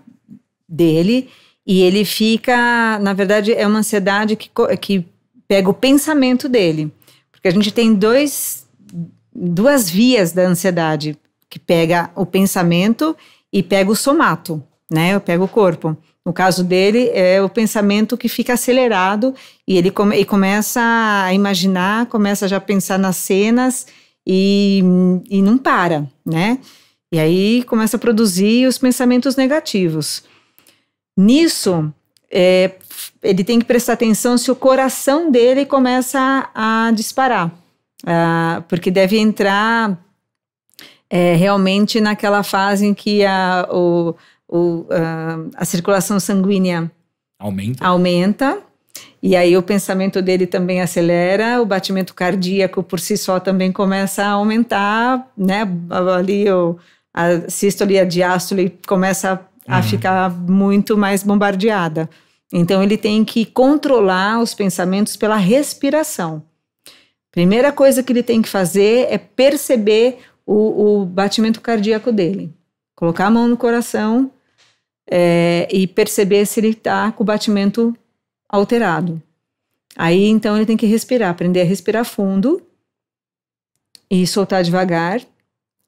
dele e ele fica, na verdade, é uma ansiedade que, que pega o pensamento dele. Porque a gente tem dois, duas vias da ansiedade, que pega o pensamento e pega o somato, né? Eu pego o corpo. No caso dele, é o pensamento que fica acelerado e ele come, e começa a imaginar, começa já a pensar nas cenas e, e não para, né? E aí começa a produzir os pensamentos negativos. Nisso, é, ele tem que prestar atenção se o coração dele começa a, disparar, a, ah, porque deve entrar é, realmente naquela fase em que a, o o, uh, a circulação sanguínea aumenta. aumenta, e aí o pensamento dele também acelera, o batimento cardíaco por si só também começa a aumentar, né? Ali o, a sístole e a diástole começa a uhum. ficar muito mais bombardeada. Então ele tem que controlar os pensamentos pela respiração. Primeira coisa que ele tem que fazer é perceber o, o batimento cardíaco dele. Colocar a mão no coração é, e perceber se ele está com o batimento alterado. Aí então ele tem que respirar, aprender a respirar fundo e soltar devagar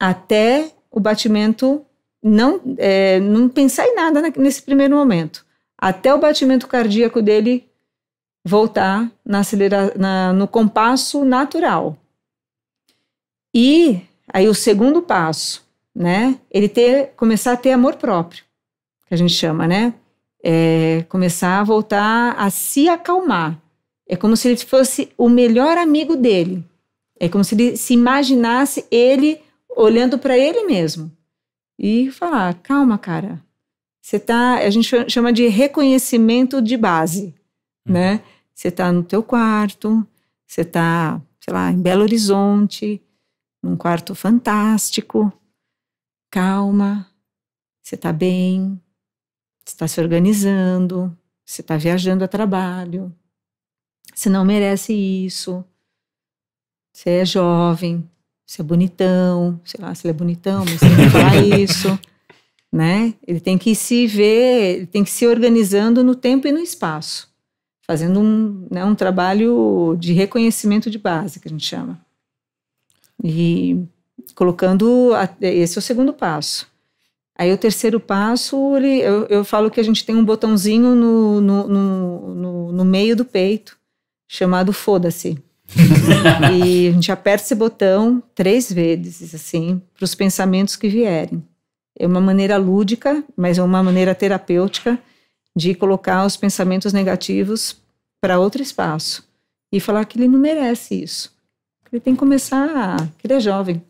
até o batimento não é, não pensar em nada nesse primeiro momento, até o batimento cardíaco dele voltar na acelera, na, no compasso natural. E aí o segundo passo, né? Ele ter começar a ter amor próprio que a gente chama, né? É começar a voltar a se acalmar. É como se ele fosse o melhor amigo dele. É como se ele se imaginasse ele olhando para ele mesmo e falar: calma, cara. Você tá, a gente chama de reconhecimento de base, hum. né? Você está no teu quarto, você está, sei lá, em Belo Horizonte, num quarto fantástico. Calma, você está bem, você está se organizando, você está viajando a trabalho, você não merece isso. Você é jovem, você é bonitão, sei lá se ele é bonitão, mas você não falar isso, né? Ele tem que se ver, ele tem que se organizando no tempo e no espaço, fazendo um, né, um trabalho de reconhecimento de base, que a gente chama. E colocando, esse é o segundo passo, Aí o terceiro passo, ele, eu, eu falo que a gente tem um botãozinho no, no, no, no, no meio do peito, chamado foda-se. e a gente aperta esse botão três vezes, assim, para os pensamentos que vierem. É uma maneira lúdica, mas é uma maneira terapêutica de colocar os pensamentos negativos para outro espaço e falar que ele não merece isso. Ele tem que começar, que ele é jovem,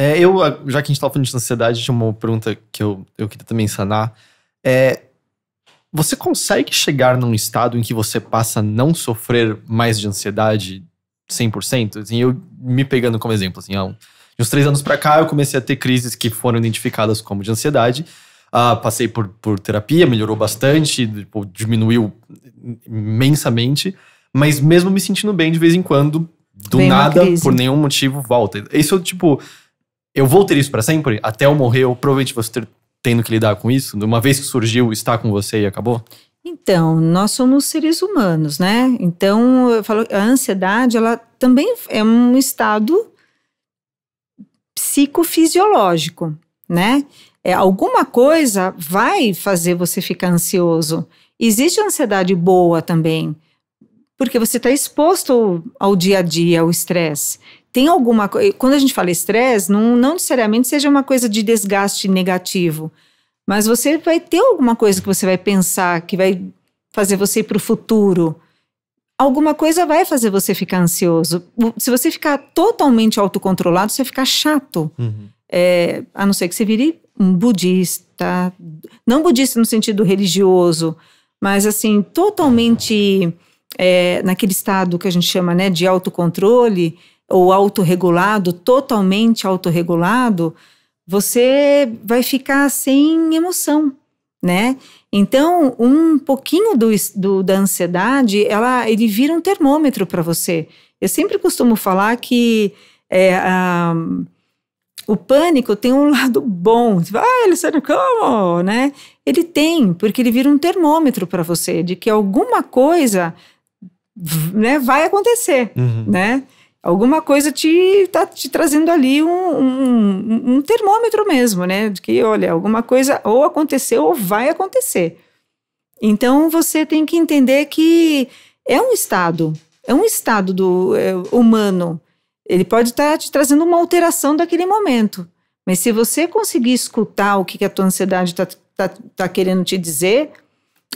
é, eu, ah, já que a gente estava falando de ansiedade, tinha uma pergunta que eu, eu queria também sanar. É, você consegue chegar num estado em que você passa a não sofrer mais de ansiedade 100%? Assim, eu me pegando como exemplo, assim, há um, uns três anos para cá eu comecei a ter crises que foram identificadas como de ansiedade. Ah, passei por, por terapia, melhorou bastante, tipo, diminuiu imensamente, mas mesmo me sentindo bem de vez em quando, do Bem nada, por nenhum motivo, volta. Isso, tipo, eu vou ter isso para sempre? Até eu morrer, eu provavelmente vou ter, tendo que lidar com isso? Uma vez que surgiu, está com você e acabou? Então, nós somos seres humanos, né? Então, eu falo, a ansiedade, ela também é um estado psicofisiológico, né? É, alguma coisa vai fazer você ficar ansioso. Existe ansiedade boa também, porque você está exposto ao, ao dia a dia, ao estresse tem alguma coisa. Quando a gente fala estresse, não, não necessariamente seja uma coisa de desgaste negativo, mas você vai ter alguma coisa que você vai pensar, que vai fazer você ir para o futuro. Alguma coisa vai fazer você ficar ansioso. Se você ficar totalmente autocontrolado, você ficar chato. Uhum. É, a não ser que você vire um budista. Não budista no sentido religioso, mas assim, totalmente é, naquele estado que a gente chama né, de autocontrole ou autorregulado, totalmente autorregulado, você vai ficar sem emoção, né? Então, um pouquinho do, do da ansiedade, ela, ele vira um termômetro para você. Eu sempre costumo falar que é, a, o pânico tem um lado bom. Você fala, ah, Luciano, como? Né? Ele tem, porque ele vira um termômetro para você de que alguma coisa né, vai acontecer, uhum. né? Alguma coisa te está te trazendo ali um, um, um, termômetro mesmo, né? De que, olha, alguma coisa ou aconteceu ou vai acontecer. Então você tem que entender que é um estado, é um estado do é, humano. Ele pode estar tá te trazendo uma alteração daquele momento. Mas se você conseguir escutar o que, que a tua ansiedade está tá, tá querendo te dizer,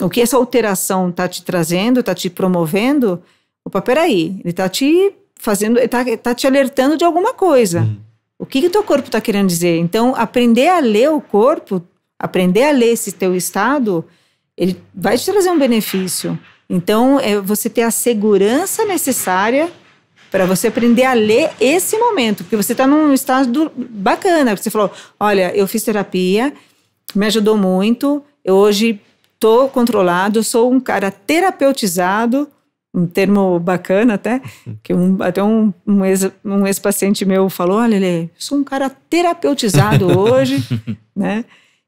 o que essa alteração está te trazendo, está te promovendo, opa, peraí, ele está te fazendo, está tá te alertando de alguma coisa. Uhum. O que que teu corpo está querendo dizer? Então, aprender a ler o corpo, aprender a ler esse teu estado, ele vai te trazer um benefício. Então, é você ter a segurança necessária para você aprender a ler esse momento, porque você está num estado bacana. Você falou, olha, eu fiz terapia, me ajudou muito, eu hoje estou controlado, sou um cara terapeutizado, um termo bacana até, uhum. que um, até um, um ex-paciente um ex meu falou, olha, ele sou um cara terapeutizado hoje, né?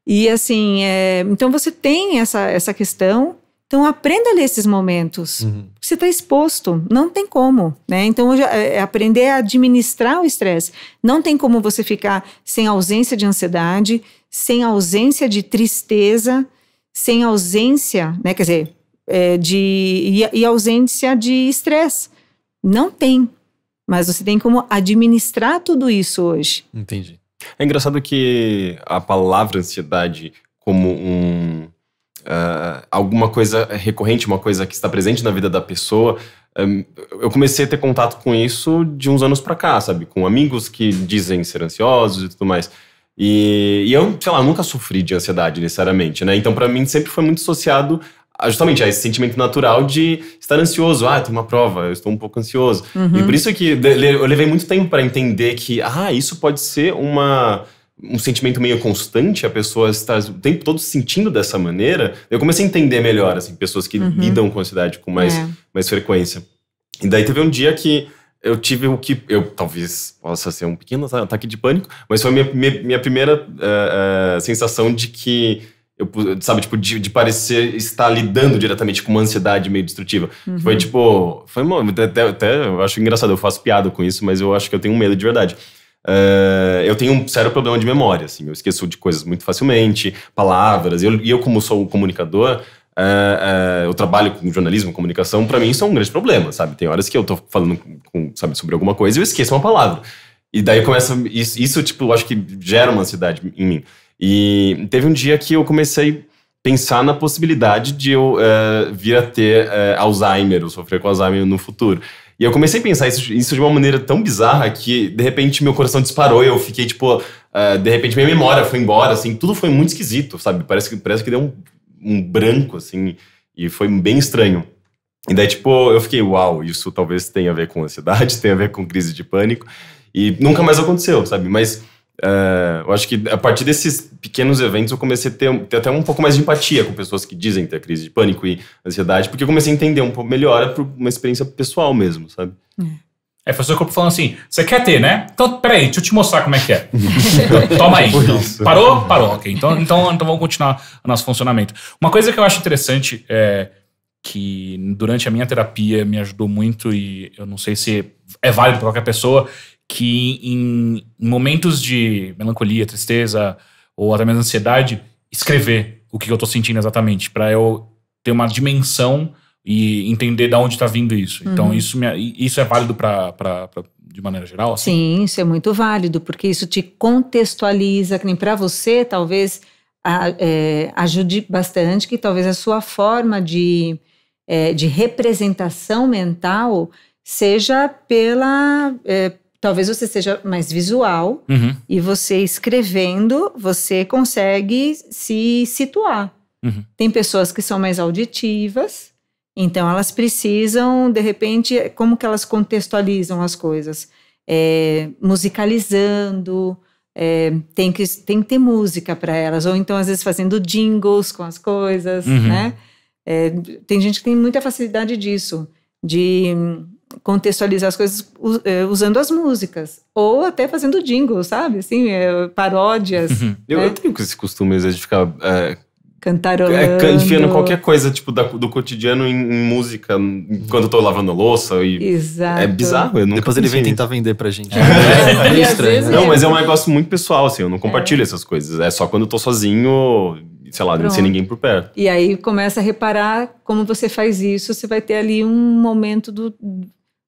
E assim, é, então você tem essa, essa questão, então aprenda nesses momentos, uhum. você está exposto, não tem como, né? Então hoje, é, é, aprender a administrar o estresse, não tem como você ficar sem ausência de ansiedade, sem ausência de tristeza, sem ausência, né? Quer dizer, é, de, e, e ausência de estresse. Não tem. Mas você tem como administrar tudo isso hoje. Entendi. É engraçado que a palavra ansiedade como um uh, alguma coisa recorrente, uma coisa que está presente na vida da pessoa. Um, é, eu comecei a ter contato com isso de uns anos para cá, sabe, com amigos que dizem ser ansiosos e tudo mais. E, e eu, sei lá, nunca sofri de ansiedade necessariamente, né? Então para mim sempre foi muito associado ah, justamente a é esse sentimento natural de estar ansioso. Ah, tem uma prova, eu estou um pouco ansioso. Uhum. E por isso que eu levei muito tempo para entender que, ah, isso pode ser uma um sentimento meio constante, a pessoa está o tempo todo sentindo dessa maneira, eu comecei a entender melhor, assim, pessoas que uhum. lidam com ansiedade com mais, é. mais frequência. E daí teve um dia que eu tive o que, eu talvez possa ser um pequeno ataque de pânico, mas foi a minha, minha, minha primeira uh, uh, sensação de que eu, sabe, tipo, de, de, parecer estar lidando diretamente com uma ansiedade meio destrutiva. Uhum. Foi tipo, foi até, até eu acho engraçado, eu faço piada com isso, mas eu acho que eu tenho medo de verdade. Uh, eu tenho um sério problema de memória, assim, eu esqueço de coisas muito facilmente, palavras, e eu, eu como sou um comunicador, Uh, uh, eu trabalho com jornalismo, comunicação, para mim isso é um grande problema, sabe? Tem horas que eu tô falando com, sabe, sobre alguma coisa e eu esqueço uma palavra. E daí começa. Isso, isso, tipo, eu acho que gera uma ansiedade em mim. E teve um dia que eu comecei a pensar na possibilidade de eu eh, vir a ter eh, Alzheimer, ou sofrer com Alzheimer no futuro. E eu comecei a pensar isso, isso, de uma maneira tão bizarra que, de repente, meu coração disparou e eu fiquei, tipo, uh, de repente, minha memória foi embora, assim, tudo foi muito esquisito, sabe? Parece que, parece que deu um, um branco, assim, e foi bem estranho. E daí, tipo, eu fiquei, uau, isso talvez tenha a ver com ansiedade, tenha a ver com crise de pânico. E nunca mais aconteceu, sabe? Mas é, eu acho que a partir desses pequenos eventos eu comecei a ter, ter, até um pouco mais de empatia com pessoas que dizem ter crise de pânico e ansiedade, porque eu comecei a entender um pouco melhor é por uma experiência pessoal mesmo, sabe? É. é, foi o seu corpo falando assim: você quer ter, né? Então, peraí, deixa eu te mostrar como é que é. Toma aí. Então. Parou? Parou, ok. Então, então, então vamos continuar o nosso funcionamento. Uma coisa que eu acho interessante é que durante a minha terapia me ajudou muito e eu não sei se é válido para qualquer pessoa, que em momentos de melancolia, tristeza ou até mesmo ansiedade, escrever o que eu tô sentindo exatamente, para eu ter uma dimensão e entender de onde está vindo isso. Então, uhum. Então, isso, me, isso é válido para de maneira geral? Assim? Sim, isso é muito válido, porque isso te contextualiza, que nem para você, talvez a, é, ajude bastante, que talvez a sua forma de, é, de representação mental seja pela. É, talvez você seja mais visual uhum. e você escrevendo, você consegue se situar. Uhum. Tem pessoas que são mais auditivas, então elas precisam, de repente, é como que elas contextualizam as coisas? É, musicalizando, é, tem, que, tem que ter música para elas, ou então às vezes fazendo jingles com as coisas, uhum. né? É, tem gente que tem muita facilidade disso, de contextualizar as coisas eh, usando as músicas. Ou até fazendo jingle, sabe? Assim, eh, paródias. Uhum. Né? Eu, eu, tenho esses costumes de ficar. Eh, é, Cantarolando. Enfiando qualquer coisa, tipo, da, do cotidiano em, em música, quando eu tô lavando louça. E Exato. É bizarro. Depois ele vem tentar vender pra gente. É, é. estranho. Né? Não, mas é um negócio muito pessoal, assim, eu não é. compartilho essas coisas. É só quando eu tô sozinho sei lá, sem ninguém por perto. E aí começa a reparar como você faz isso, você vai ter ali um momento do,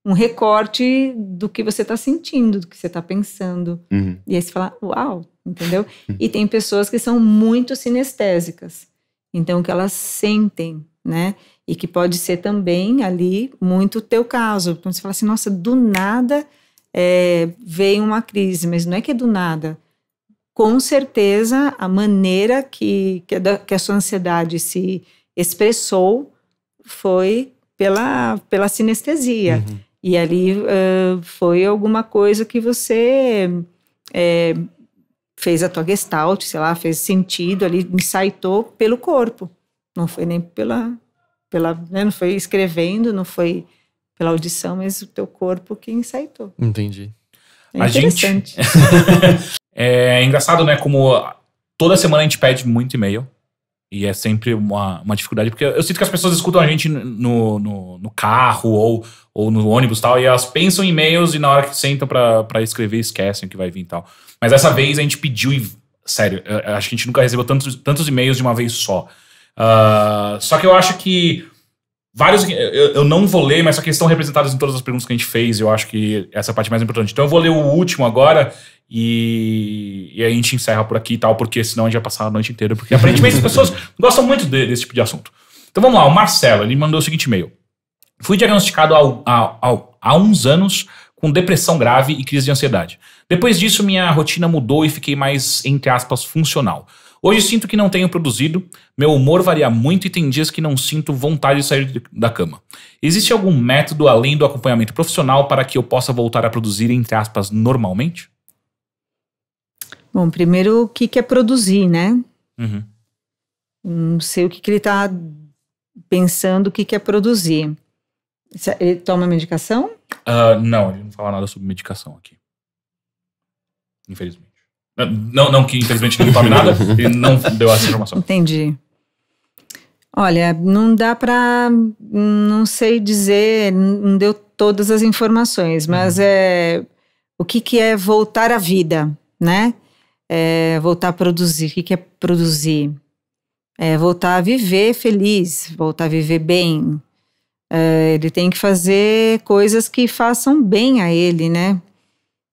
um recorte do que você está sentindo, do que você está pensando. Uhum. E aí você fala, uau, entendeu? Uhum. E tem pessoas que são muito sinestésicas. Então, que elas sentem, né? E que pode ser também ali muito o teu caso. Então, você fala assim, nossa, do nada é, veio uma crise. Mas não é que é do nada. Com certeza, a maneira que, que a, que a sua ansiedade se expressou foi pela, pela sinestesia. Uhum. E ali uh, foi alguma coisa que você é, fez a tua gestalt, sei lá, fez sentido ali, ensaitou pelo corpo. Não foi nem pela, pela né, não foi escrevendo, não foi pela audição, mas o teu corpo que ensaitou. Entendi. É a interessante. Gente... É, é engraçado, né? Como toda semana a gente pede muito e-mail. E é sempre uma, uma dificuldade, porque eu sinto que as pessoas escutam a gente no, no, no carro ou ou no ônibus tal, e elas pensam em e-mails e na hora que sentam para escrever esquecem o que vai vir e tal. Mas dessa vez a gente pediu, e, sério, acho que a gente nunca recebeu tantos, tantos e-mails de uma vez só. Uh, só que eu acho que vários. Eu, eu não vou ler, mas só que estão representados em todas as perguntas que a gente fez, eu acho que essa é a parte mais importante. Então eu vou ler o último agora e, e a gente encerra por aqui e tal, porque senão a gente vai passar a noite inteira, porque aparentemente as pessoas gostam muito de, desse tipo de assunto. Então vamos lá, o Marcelo, ele mandou o seguinte e-mail. Fui diagnosticado há, uns anos com depressão grave e crise de ansiedade. Depois disso, minha rotina mudou e fiquei mais, entre aspas, funcional. Hoje sinto que não tenho produzido, meu humor varia muito e tem dias que não sinto vontade de sair da cama. Existe algum método além do acompanhamento profissional para que eu possa voltar a produzir, entre aspas, normalmente? Bom, primeiro, o que, que é produzir, né? Uhum. Não sei o que, que ele está pensando, o que, que é produzir. É, ele toma medicação? Uh, não, ele não fala nada sobre medicação aqui. Infelizmente. Não, não que infelizmente não tome nada, ele não deu essa informação. Entendi. Olha, não dá para, não sei dizer, não deu todas as informações, mas uhum. é o que, que é voltar à vida, né? É, voltar a produzir, o que, que é produzir? É voltar a viver feliz, voltar a viver bem, é, ele tem que fazer coisas que façam bem a ele, né?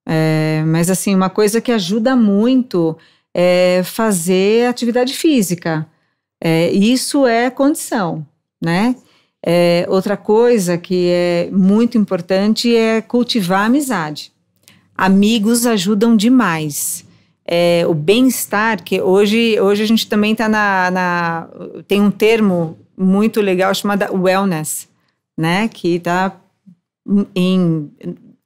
É, mas assim, uma coisa que ajuda muito é fazer atividade física. É, isso é condição, né? É, outra coisa que é muito importante é cultivar a amizade. Amigos ajudam demais. É, o bem-estar, que hoje, hoje a gente também está na, na, Tem um termo muito legal chamado wellness, né? Que está em,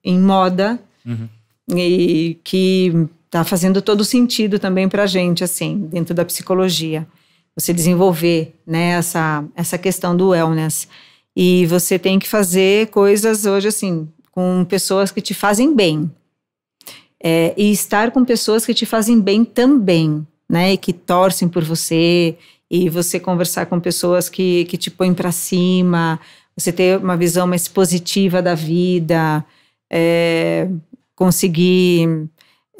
em moda uhum. e que está fazendo todo sentido também para a gente, assim, dentro da psicologia. Você desenvolver né, essa, essa questão do wellness. E você tem que fazer coisas hoje, assim, com pessoas que te fazem bem. É, e estar com pessoas que te fazem bem também, né? E que torcem por você, e você conversar com pessoas que, que te põem para cima, você ter uma visão mais positiva da vida, é, conseguir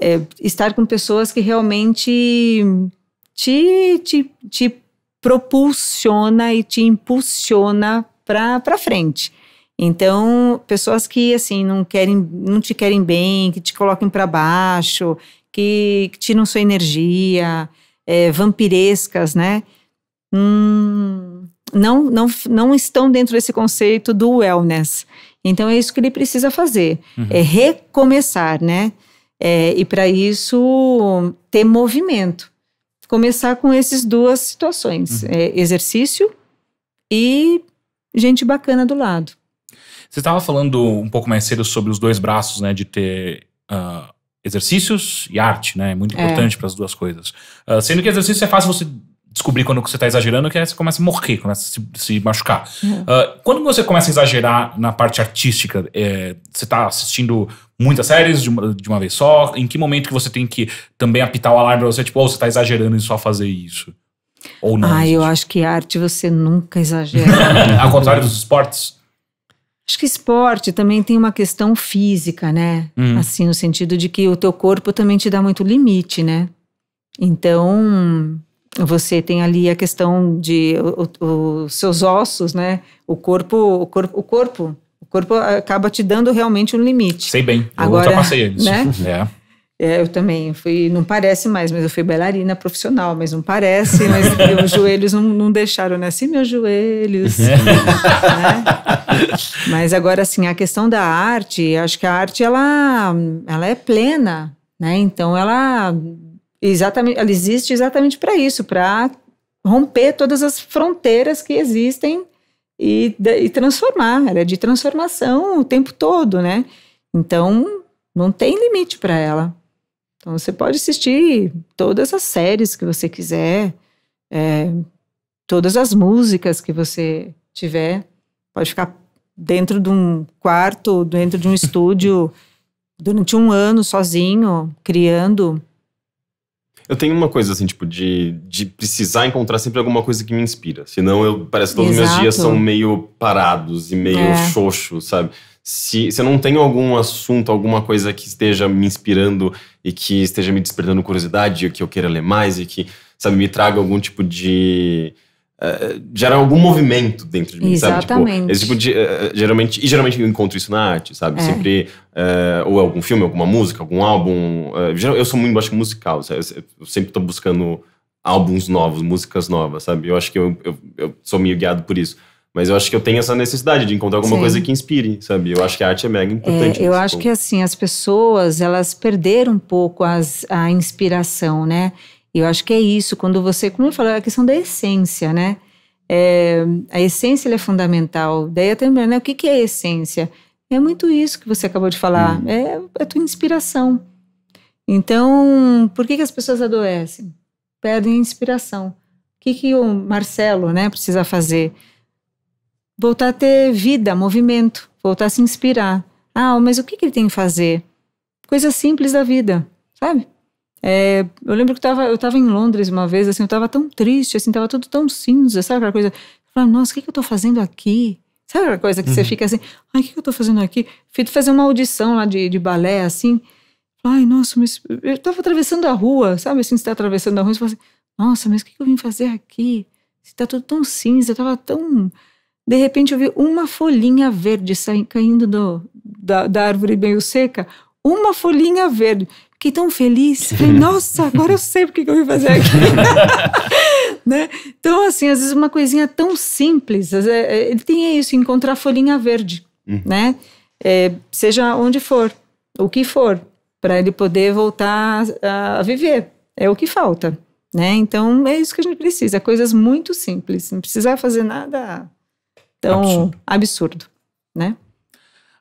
é, estar com pessoas que realmente te, te, te propulsiona e te impulsiona para frente. Então, pessoas que assim não querem, não te querem bem, que te coloquem para baixo, que, que, tiram sua energia, é, vampirescas, né? Hum, não, não, não estão dentro desse conceito do wellness. Então é isso que ele precisa fazer, uhum. é recomeçar, né? É, e para isso ter movimento. Começar com essas duas situações: uhum. é, exercício e gente bacana do lado. Você estava falando um pouco mais cedo sobre os dois braços, né? De ter uh, exercícios e arte, né? É muito é. importante é. para as duas coisas. Uh, sendo que exercício é fácil você descobrir quando você está exagerando, que você começa a morrer, começa a se, se machucar. Uhum. Uh, quando você começa a exagerar na parte artística, é, você está assistindo muitas séries de uma, de uma, vez só? Em que momento que você tem que também apitar o alarme para você, tipo, ou oh, você está exagerando em só fazer isso? Ou não? Ah, eu acho que arte você nunca exagera. Ao contrário dos esportes? Acho que esporte também tem uma questão física, né? Uhum. Assim, no sentido de que o teu corpo também te dá muito limite, né? Então, você tem ali a questão de os seus ossos, né? O corpo, o corpo, o corpo, o corpo acaba te dando realmente um limite. Sei bem, eu Agora, ultrapassei eles. Né? É. É, eu também fui, não parece mais, mas eu fui bailarina profissional, mas não parece, mas meus joelhos não, não deixaram, né? Assim, meus joelhos. É. Né? Mas agora, assim, a questão da arte, acho que a arte, ela, ela é plena, né? Então, ela Exatamente, ela existe exatamente para isso, para romper todas as fronteiras que existem e, e, transformar. Ela é de transformação o tempo todo, né? Então, não tem limite para ela. Então, você pode assistir todas as séries que você quiser, é, todas as músicas que você tiver. Pode ficar dentro de um quarto, dentro de um estúdio, durante um ano sozinho, criando eu tenho uma coisa assim, tipo, de, de precisar encontrar sempre alguma coisa que me inspira. Senão eu parece que todos os meus dias são meio parados e meio é. xoxo, sabe? Se, se eu não tenho algum assunto, alguma coisa que esteja me inspirando e que esteja me despertando curiosidade, que eu queira ler mais e que, sabe, me traga algum tipo de é, gerar gera algum movimento dentro de mim, Exatamente. sabe? Tipo, tipo de, uh, geralmente, e geralmente eu encontro isso na arte, sabe? É. Sempre, uh, ou algum filme, alguma música, algum álbum. eu sou muito, acho, musical, sabe? Eu sempre estou buscando álbuns novos, músicas novas, sabe? Eu acho que eu, eu, eu sou meio guiado por isso. Mas eu acho que eu tenho essa necessidade de encontrar alguma Sim. coisa que inspire, sabe? Eu acho que a arte é mega importante. É, eu tipo acho ponto. que assim, as pessoas, elas perderam um pouco as, a inspiração, né? E eu acho que é isso, quando você, como eu falei, é a questão da essência, né? É, a essência é fundamental. Daí até lembrar, né? O que, que é essência? É muito isso que você acabou de falar. Hum. É, é a tua inspiração. Então, por que, que as pessoas adoecem? Perdem inspiração. O que, que o Marcelo né, precisa fazer? Voltar a ter vida, movimento, voltar a se inspirar. Ah, mas o que, que ele tem que fazer? Coisas simples da vida, sabe? É, eu lembro que tava, eu estava em Londres uma vez, assim, eu estava tão triste, assim, estava tudo tão cinza, sabe aquela coisa? Eu nossa, o que, que eu estou fazendo aqui? Sabe aquela coisa que uhum. você fica assim, ai, o que, que eu estou fazendo aqui? Fui fazer uma audição lá de, de balé, assim, ai, nossa, mas eu estava atravessando a rua, sabe assim, você tá atravessando a rua, você fala assim, nossa, mas o que, que eu vim fazer aqui? Está tudo tão cinza, eu estava tão... De repente eu vi uma folhinha verde saindo, caindo do, da, da árvore meio seca, uma folhinha verde fiquei tão feliz. Falei, nossa, agora eu sei o que eu vim fazer aqui. né? Então, assim, às vezes uma coisinha tão simples. Eh, ele tem isso, encontrar folhinha verde, uhum. né? É, seja onde for, o que for, para ele poder voltar a, a viver. É o que falta, né? Então, é isso que a gente precisa. Coisas muito simples. Não precisar fazer nada tão absurdo, absurdo né?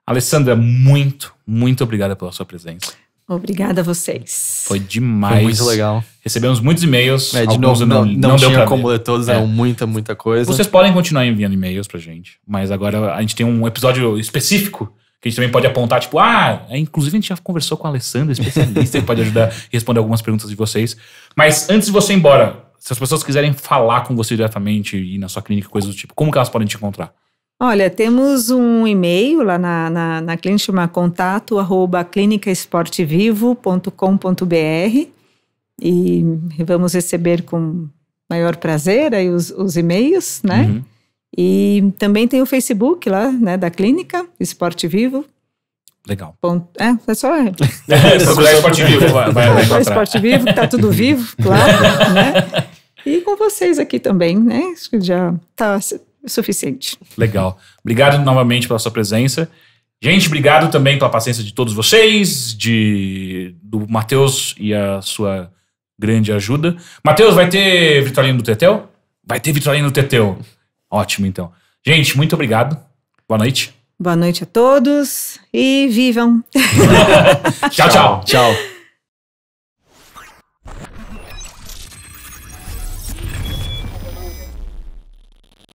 Alessandra, muito, muito obrigada pela sua presença. Obrigada a vocês. Foi demais. Foi muito legal. Recebemos muitos e-mails. É, de novo, não, não, não, não tinha como ler todos, é. eram muita, muita coisa. Vocês podem continuar enviando e-mails pra gente, mas agora a gente tem um episódio específico que a gente também pode apontar, tipo, ah, é, inclusive a gente já conversou com a Alessandra, especialista, que pode ajudar a responder algumas perguntas de vocês. Mas antes de você ir embora, se as pessoas quiserem falar com você diretamente e na sua clínica, coisas do tipo, como que elas podem te encontrar? Olha, temos um e-mail lá na, na, na clínica, chama contato arroba clinicaesportevivo.com.br e vamos receber com maior prazer aí os, os e-mails, né? Uhum. E também tem o Facebook lá, né, da clínica Esporte Vivo. Legal. Ponto, é, é só. É, é só Esporte Vivo. vai, vai Esporte Vivo, que tá tudo vivo, claro, né? E com vocês aqui também, né? Acho que já tá o suficiente. Legal. Obrigado novamente pela sua presença. Gente, obrigado também pela paciência de todos vocês, de do Matheus e a sua grande ajuda. Matheus, vai ter Vitorino do Tetel? Vai ter Vitorino do Tetel. Ótimo, então. Gente, muito obrigado. Boa noite. Boa noite a todos e vivam. tchau, tchau. Tchau.